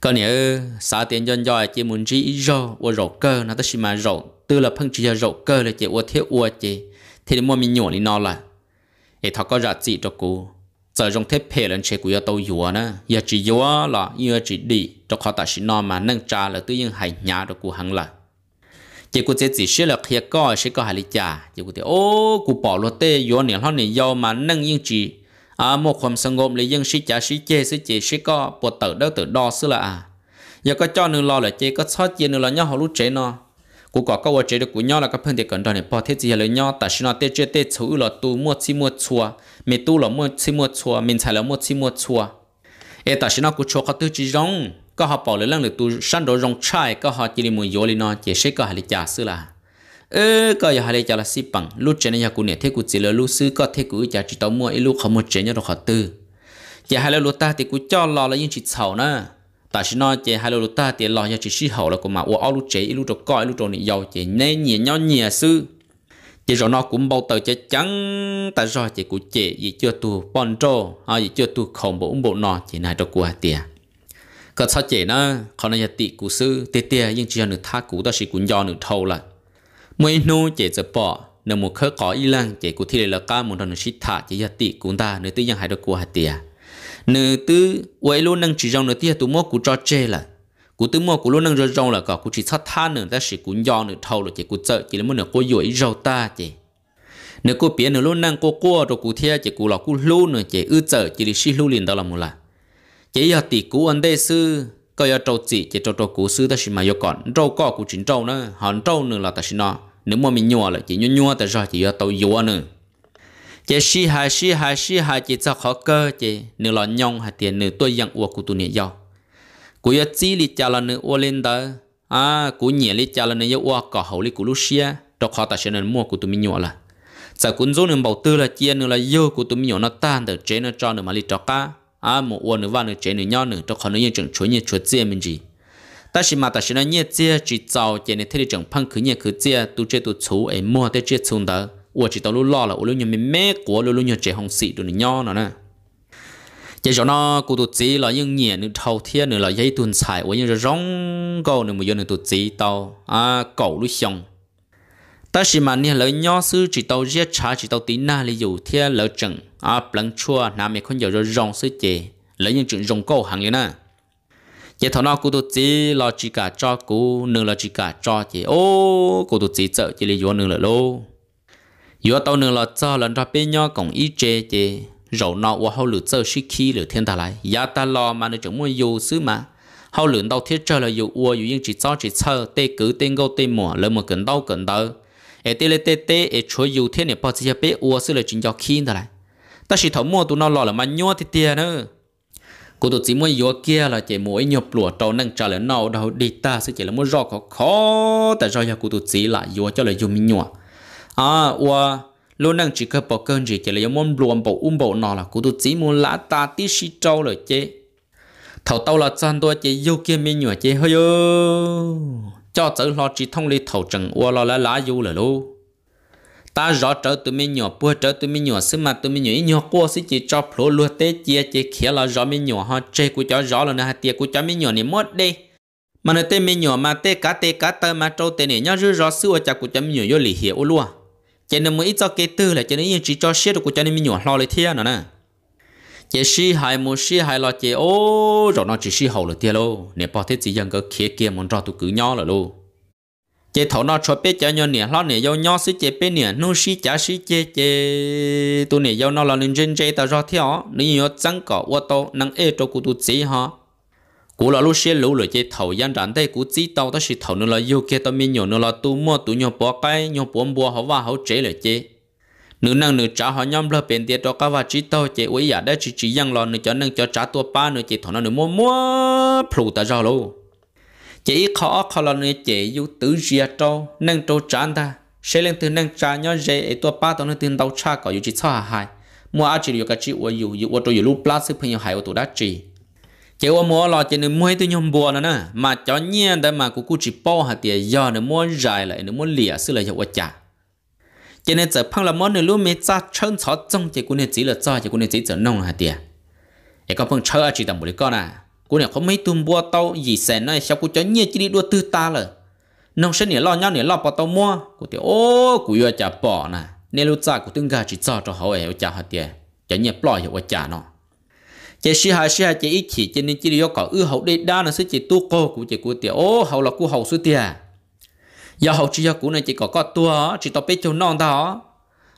Speaker 1: còn nếu xã tiền dân giỏi chỉ muốn gì rau và rau cơ nó ta chỉ mà rau từ là phân chỉ rau cơ là chỉ ô thiếu ô chỉ thì mua mình nhổ đi nó là ấy thọ có ra gì cho cô giờ trong thế hệ lần chế của yêu tàu yếu nè giờ chỉ yếu là giờ chỉ đi cho họ ta chỉ nó mà nâng trà là tự nhiên hay nhả được của hắn là chỉ cụ chỉ xí là khi có xí có hai lý cha chỉ cụ thì ô cụ bỏ lót tê yếu niệm họ niệm giàu mà nâng yên chỉ à một hôm sang ngộm lý dân xí cha xí chê xí chê xí có bộ tử đâu tử đo xí là à giờ có cho nương lo là chê có sót chê nương lo nhau họ lúc chế nó cụ có câu chế được cụ nhau là các phương tiện cần đó này bỏ thế gì là nhau tại sao nó tê chê tê chú là tu mua chi mua chua mẹ tu là mua chi mua chua mình xài là mua chi mua chua ê tại sao nó cụ cho có tư chỉ rong ก็เขาปอกเลยลังหรือตัวชันโดรงชายก็เขาจีริมุยโยลินอเจเชก็หาลิจ่าซื้อละเออก็อย่าหาลิจ่าละสิปังลูกเจนยากูเนี่ยเทกูจีเลลูซื้อก็เทกูจ่าจิตเอามัวไอ้ลูกเขาหมดเจนยาดอกเขาตื้อเจหาลิลูตาติกูจ้อรอแล้วยิ่งจิตเฉานะแต่ฉันนอเจหาลิลูตาติรอยาจิตชิเหาแล้วก็มาว่าเอาลูกเจไอ้ลูกดอกก้อยลูกดอกนี่ยาวเจเน่เหนียนเหนียซื้อ chỉ rồi nó cũng bao tờ chế trắng tại rồi chỉ của chị gì chưa tu bon trô à gì chưa tu không bộ bộ nọ chỉ này đâu của tiền ก็ชัดเจนนะเขาในยติกูซื้อเตี้ยๆยิ่งเจอหนึ่งท่ากูต้องใช้กุญยอหนึ่งเท่าละเมื่อนู้เจจะปอหนึ่งมุขเขาก่ออีหลังเจกูที่เลยละก้ามุนทนชิตถาเจยติกูตาเนื้อตื้อยังหายดกูหาเตียเนื้อตื้อวัยรุ่นนั่งจีจงเนื้อเตี้ยตัวมั่วกูจอเจละกูตื้อมั่วกูรุ่นนั่งจอจงละก็กูชิชัดท่าหนึ่งแต่ใช้กุญยอหนึ่งเท่าละเจกูเจอเจเลยมันเนื้อกูอยู่อีเราตาเจเนื้อกูเปลี่ยนเนื้อรุ่นนั่งกูกลัวตัวกูเทียเจกูหลอกกูรู้เนื้อเจอื้อเจอเจลิชิรู้ลินตลอดมุละ chỉ giờ tỷ cú anh đây sư có giờ trâu chỉ chỉ trâu trâu cú sư ta xin mà giờ còn trâu có cú chính trâu nữa hòn trâu nữa là ta xin nó nếu mà mình nhua là chỉ nhua nhua ta rồi chỉ giờ tàu yếu nữa chỉ si hà si hà si hà chỉ cho khó cơ chỉ nửa là nhong hà tiền nửa tôi yang uo cú tu nhẹ giàu cú giờ chỉ li cha là nửa uo lên đó à cú nhẹ li cha là nếu uo cả hậu li cú lúc xia trâu khó ta xin nên mua cú tu mình nhua là giờ cuốn dỗ nên bảo tư là chia nửa là yêu cú tu mình nhua nó tan từ trên nó cho nữa mà li trâu cá à một uo nữa vào nữa chế nữa nhau nữa cho khó nữa như chuyện chuyện như chuối mình gì ta chỉ mà ta chỉ nói như chia chỉ giàu chế này thế thì chẳng phăng cứ như cứ chia tu chế tu chú ấy mua thế chế xuống đó uo chỉ tao lúc lo là uo lúc như mình mẹ của lúc lúc như chế hồng xị đồ nữa nhau nữa nè chế cho nó cụ tu chỉ là những nhẹ nữa thâu thiên nữa là dây tuần xài uo những rong câu nữa mà giờ nữa tu chỉ tao à cầu lúc xong ta chỉ mà nè lời nhau sư chỉ tao giết cha chỉ tao tí na lý dụ thiên lỡ chẳng à lần chua nam mẹ con giờ rồi rong sứ chị lấy những chuyện rong câu hàng như na, chị thằng nó cô tụt chị lo chỉ cả cho cô nương lo chỉ cả cho chị ô cô tụt chị sợ chị lấy vô nương lại lô vô tao nương lo cho lần ra bên nhau còn ít chê chị rồi nó qua hậu lửa chơi sĩ khí lửa thiên ta lại ya ta lo mà nó chẳng muốn vô xứ mà hậu lửa đau thiết cho là yêu ua yêu những chỉ cho chỉ sợ tê cứ tên gâu tê mỏ lỡ mà cần đau cần đau ở tê lê tê tê ở chỗ yêu thiên này bao giờ bé ua xứ là chính do khi ta lại ta chỉ thấu mua tụi nó lò là mà nhua thì tiền nữa cô tụi chỉ mua yếu kia là chỉ mua nhộp lụa trâu năng trả lời nào đâu đi ta sẽ chỉ là mua rò khó khó tại do nhà cô tụi chỉ là yếu cho là dùng nhua à ua luôn năng chỉ có bỏ cơn gì chỉ là yếu muốn luồng bộ um bộ nọ là cô tụi chỉ mua lá ta tí xí trâu rồi chế thầu tao là chân tôi chế yếu kia mi nhua chế hơi cho tới lo chỉ thông lý thầu trần ua lo là lá yếu là luôn ta rõ trở tụi mình nhỏ bùa trở tụi mình nhỏ xứ mà tụi mình nhỏ ít nhỏ qua xí chỉ cho phổ lúa tê chia chỉ khía là rõ mình nhỏ ho. chê của cho rõ là nè tiệt của cho mình nhỏ này mất đi mà nè tê mình nhỏ mà tê cá tê cá tơ mà trâu tê này nhá rư rõ xưa chả của cho mình nhỏ vô lì hiểu luôn cho nên mới cho cái tư là cho nên chỉ cho xí của cho nên mình nhỏ lo lì thiên nữa nè chỉ xí hai một xí hai lo chỉ ô rồi nó chỉ xí hậu lì tia lô nè bỏ thế chỉ dân cơ khía kia muốn rõ tụi cứ nhỏ là luôn chế thấu nó cho bé cháu nhỏ nè lo nè yêu nhỏ xí chế bé nè nô xí chả xí chế chế tu nè yêu nó là nên trên chế ta cho theo nếu yêu chẳng có ô tô năng ê cho cụ tu chế ha cụ là lúc xe lũ lửa chế thầu gian rắn đây cụ chế tàu đó xí thầu nó là yêu kia tao miên nhỏ nó là tu mua tu nhỏ bỏ cái nhỏ bỏ bùa họ và họ chế lửa chế nữ năng nữ trả họ nhóm lơ bên tiệt đó các vật chỉ tàu chế uý giả đây chỉ chỉ yang lo nữ cho năng cho trả tua ba nữ chế thầu nó nữ mua mua phụ ta cho luôn chỉ khó khó là nơi chỉ dù tứ gia trâu nâng trâu chán ta sẽ lên từ nâng trà nhau dễ ấy tua ba tao nâng tiền đầu cha có dù chỉ sợ hại mua ăn chỉ được cái chỉ uống dù dù uống trâu dù lúc plát sức 朋友 hại uống tụ đã chỉ chỉ uống mua lo chỉ nên mua tôi nhom buồn nữa mà cho nhiên để mà cũng cũng chỉ bỏ hạt tiền do nên mua dài lại nên mua lìa sức là hiệu quả trả cho nên giờ phăng là món này luôn mới ra chân chó trong chỉ cũng nên chỉ là cho chỉ cũng nên chỉ giờ nông hạt tiền để có phăng chơi chỉ tầm một đứa con à cô này có mấy tuần bua tao gì sẽ nói sao cô cho nhia chỉ đi đua tư ta rồi nông sẽ nè lo nhau nè lo bỏ tao mua cô thì ô cô vừa chả bỏ nè nè lúc cha cô tương gà chỉ cho cho họ ấy chả hạt tiền chả nhia bỏ hiểu chả nó chị sĩ hà sĩ hà chị ít chỉ nên chỉ đi có ư hậu đây đa là sẽ chỉ cô của chị cô thì ô hậu là cô hậu số tiền giờ hậu chỉ giờ cô này chỉ có có tua chỉ tao biết châu non đó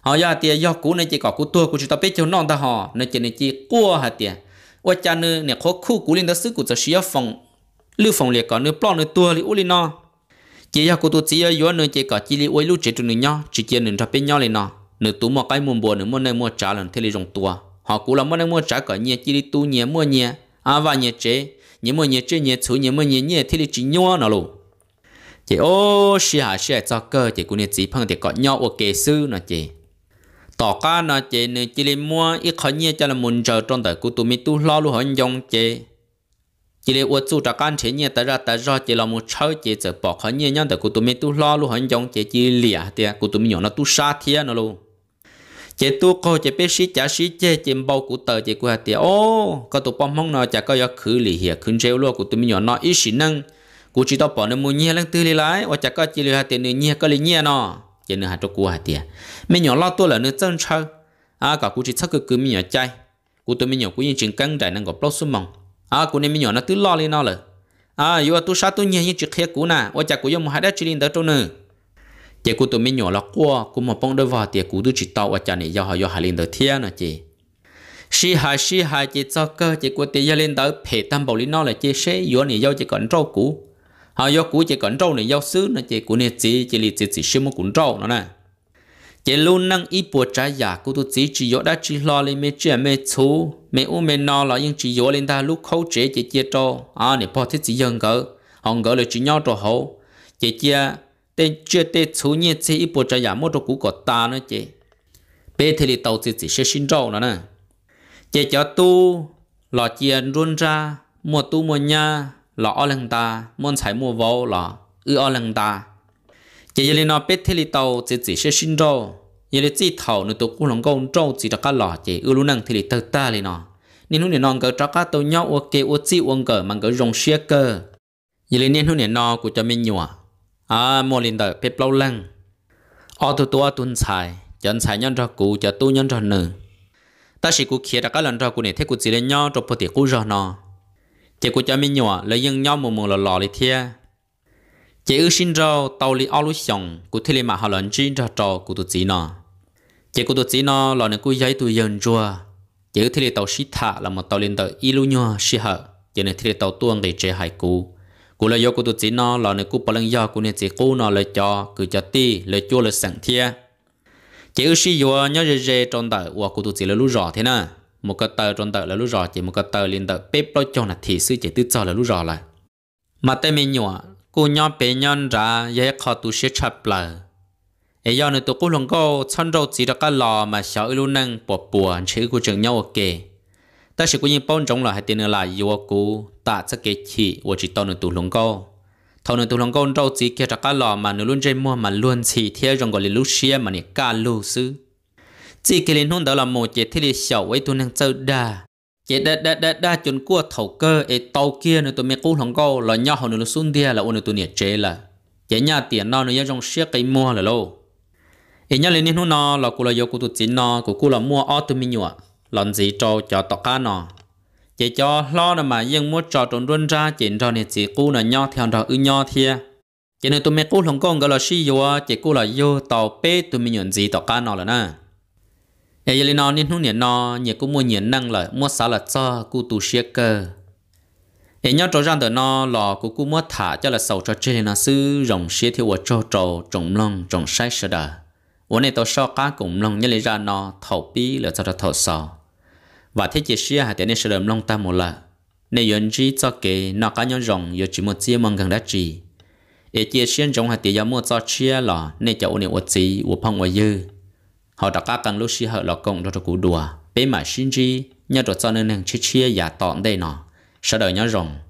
Speaker 1: họ giờ thì giờ cô này chỉ có cô tua của chỉ tao biết châu non đó họ nên chỉ nên chỉ cua hạt tiền ว่าจานึเนี่ยเขาคู่กูลินดัสกูจะเชียฟงลือฟงเลียก่อนเนื้อปล้อนเนื้อตัวลิอุลินอเจียกูตัวเจียย้อนเนื้อเจียก่อจีลิอวยลูเจตุนึงย่อจีเจียหนึ่งทับเป็นย่อเลยนอเนื้อตัวมัวไก่มัวบัวเนื้อมัวเนื้อมัวจ้าหลังเทลิจงตัว họ cũ là mua đang mua trả cỡ nhẹ chỉ đi tu nhẹ mua nhẹ à và nhẹ chế nhẹ mua nhẹ chế nhẹ chú nhẹ mua nhẹ nhẹ thì đi chỉ nhau nó luôn chị ô xí hà xí cho cơ chị cũng nhẹ chỉ phăng để cọ nhau ok sư nó chị tỏ ca nó chế nữa chỉ lấy mua ít khó nhẹ cho là muốn chờ trong đời của tụi mình tu lo luôn hơn dòng chế chỉ lấy uất chú trả can chế nhẹ tới ra tới ra chỉ là muốn chơi chế giờ bỏ khó nhẹ nhau đời của tụi mình tu lo luôn hơn dòng chế chỉ lìa tiệt của tụi mình nhỏ nó tu xa thiệt nó luôn chế tu cô chế biết sĩ trả sĩ chế chế bao của tờ chế của thì tiệt ô có tụi bom mong nó chả có giấc khử lì hiệp khử treo luôn của tụi mình nhỏ nó ít xí năng của chỉ tao bỏ nó mua nhẹ lên tư lì lái và chả có chỉ lì hạt tiệt nữa nhẹ có lì nhẹ nó chỉ nữa hạt cho cô hạt tiền mình nhỏ lo tôi là nữa chân chơi à cả cô chỉ chắc cứ cứ mình nhỏ chơi Cô tôi mình nhỏ cũng như chuyện căng đại năng có plot số mong à cô này mình nhỏ nó tự lo lên nó rồi à yêu tôi sao tôi nhảy như chuyện kia cô nè. ôi chả cô yêu một hai đứa chỉ đến tới chỗ nữa chỉ cô tôi mình nhỏ là cua cô mà bông đôi vợ thì cô tôi chỉ tao ôi chả này do họ do hai lên tới thiên nè chị si hà si hà chỉ cho cơ chỉ chị tôi tiền lên tới phê tam bảo lên nó là chị sẽ yêu này yêu chỉ còn trâu cú họ do cú chỉ cẩn trâu này do sứ nó chỉ cú này chỉ chỉ liệt chỉ chỉ xem một cẩn trâu nó nè chỉ luôn năng ít bùa trái giả cú tu chỉ chỉ do đã chỉ lo lên mấy chuyện mấy chú mấy u mấy no là những chỉ do lên ta lúc khâu chế chỉ chia trâu à này bỏ thiết chỉ dân cỡ hòn cỡ lại chỉ nhau trâu hậu chỉ chia tên chưa tên chú nhẹ chỉ ít bùa trái giả một trâu cú có ta nó chỉ bé thì lì tàu chỉ chỉ sẽ sinh trâu nó nè chỉ cho tu lọ chia run ra mua tu mua nhà là o lăng ta muốn xài mua vô là ư o lăng ta chỉ giờ nó biết thế li tàu chỉ chỉ sẽ sinh râu giờ li chỉ thầu nó tụ cũng lòng công trâu chỉ đặc cái lọ chỉ ư lu năng thì li tơ ta là nó nên hôm nay nó cái trắc cái tàu nhau ô kê ô chỉ uống cỡ mang cái rong xe cơ giờ li nên hôm nay nó cũng cho mình nhua à mua liền đợi biết lâu lăng o tụ tụ tuân xài, chân xài nhân cho cụ cho tu nhân cho nữ ta chỉ cụ khi đặc cái lần cho cụ này thế cụ chỉ lên nhau trong bộ tiệc cụ rồi nó chị của cha mình nhỏ lấy dân nhau mù mù là lò lấy thia chị ư sinh rau tàu li ao lu xong cụ thi li mà họ lớn chín cho trò cụ tụ chỉ nọ chị cụ tụ chỉ nọ là nên cụ giấy tụ dân rùa chị ư thi li tàu xí thả là một tàu liên tàu y lu nhỏ xí hở chị nên thi li tàu tuông để chế hải cụ cụ là do cụ tụ chỉ nọ là nên cụ bỏ lần do cụ nên chỉ cụ nọ lấy cho cứ cho ti lấy chua lấy sẵn thia chị ở xí vừa nhớ rề rề trong đời và cụ tụ chỉ lấy lu rõ thế nào một cái tờ trong tờ là lúc rõ chỉ một cái tờ liên tờ bếp lo cho là thì sư chỉ tự cho là lúc rõ lại mà tên mình nhỏ cô nhỏ bé nhon ra dễ khó tu sẽ chập lờ ấy do nữa tụi cũng lòng cô chăn râu chỉ là cái lò mà sợ lưu năng bỏ buồn chứ cô chừng nhau ok ta sẽ cô nhìn bông trống là hai tên là yêu cô ta sẽ kế chỉ và chỉ tao nữa tụi lòng cô thầu nữa tụi lòng cô râu chỉ kia là cái lò mà nữa luôn chơi mua mà luôn chỉ theo trong cái là lúc xia mà nè cả lưu sư chỉ cái lên hôn đó là một chế thế lì xấu ấy tôi đang chơi đà chế đa đa đa đa chuẩn cua thầu cơ ấy tàu kia nữa tôi mẹ cũ hỏng câu là nhau hồi nó xuống đi là ôn nữa tôi nhẹ chế là chế nhà tiền nào nó nữa trong xe cái mua là lâu ấy nhà lên hôn nó là cô là do cô tụt chín nó cô cô là mua ở tôi mình nhọ lần gì cho cho tọt cá nó chế cho lo là mà nhưng mua cho trốn run ra chuyện trò này chỉ cũ là nhau theo đó ư nhau thia chế nên tôi mẹ cũ hỏng câu là si yo chế cô là yo tàu bê tôi mình nhận gì tọt cá nó là na hệ giờ nó nên hút nhiệt nó nhiệt cũng mua nhiệt năng lại mua xả là cho cụ tu xe cơ hệ nhau trâu răng từ nó lò cụ cụ mua thả cho là sầu cho chơi nó sư rồng xe theo vợ cho trâu trồng long trồng sai sờ đờ vốn này tôi so cá cũng long nhớ lấy ra nó thầu bí là cho nó thầu sò và thế chỉ xe hạt này sờ đầm long ta một lần này yên chỉ cho kế nó cá nhau rồng giờ chỉ một chia mong gần đã chỉ ở chia xe rồng hạt tiền mua cho chia là nên cháu này ủa gì ủa phong ủa dư họ đã các càng lúc xí họ lọ công cho cụ đùa bên mà xin chi nhớ cho nên hàng chia chia giả tọn đây nọ sau đời nhớ rồng